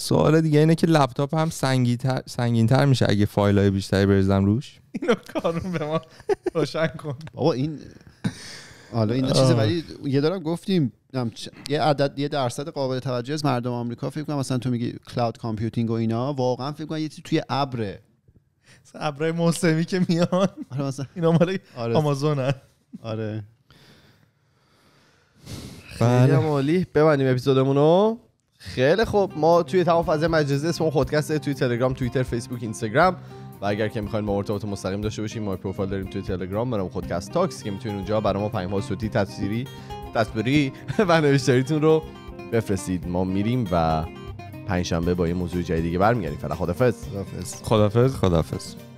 سوال دیگه اینه که لپتاپ هم سنگیتر سنگینتر میشه اگه فایل های بیشتری بریزم روش اینو کارون به ما روشن کن بابا این حالا این چیزه ولی یه دارم گفتیم یه عدد یه درصد قابل توجه از مردم آمریکا فکر کنم مثلا تو میگی کلاود کامپیوتینگ و اینا واقعا فکر کنم یه توی ابره ابره موسمی که میان آره مثلا اینا مال آره. آمازون آره بله. خیلی عالی ببندیم اپیزودمون رو خیلی خوب ما توی تمام فاز مجازی اسم خودکست توی تلگرام توییتر فیسبوک اینستاگرام و اگر که میخواین ما ارتباط مستقیم داشته باشیم ما پروفایل داریم توی تلگرام برام خودکست تاکس که میتونید اونجا برای ما پیام‌ها صوتی تصویری تصویری [LAUGHS] و نوشتاریتون رو بفرستید ما میریم و پنجشنبه با یه موضوع جدیدی برمیگردیم فعلا خدافظ خدافظ خدافظ خدافظ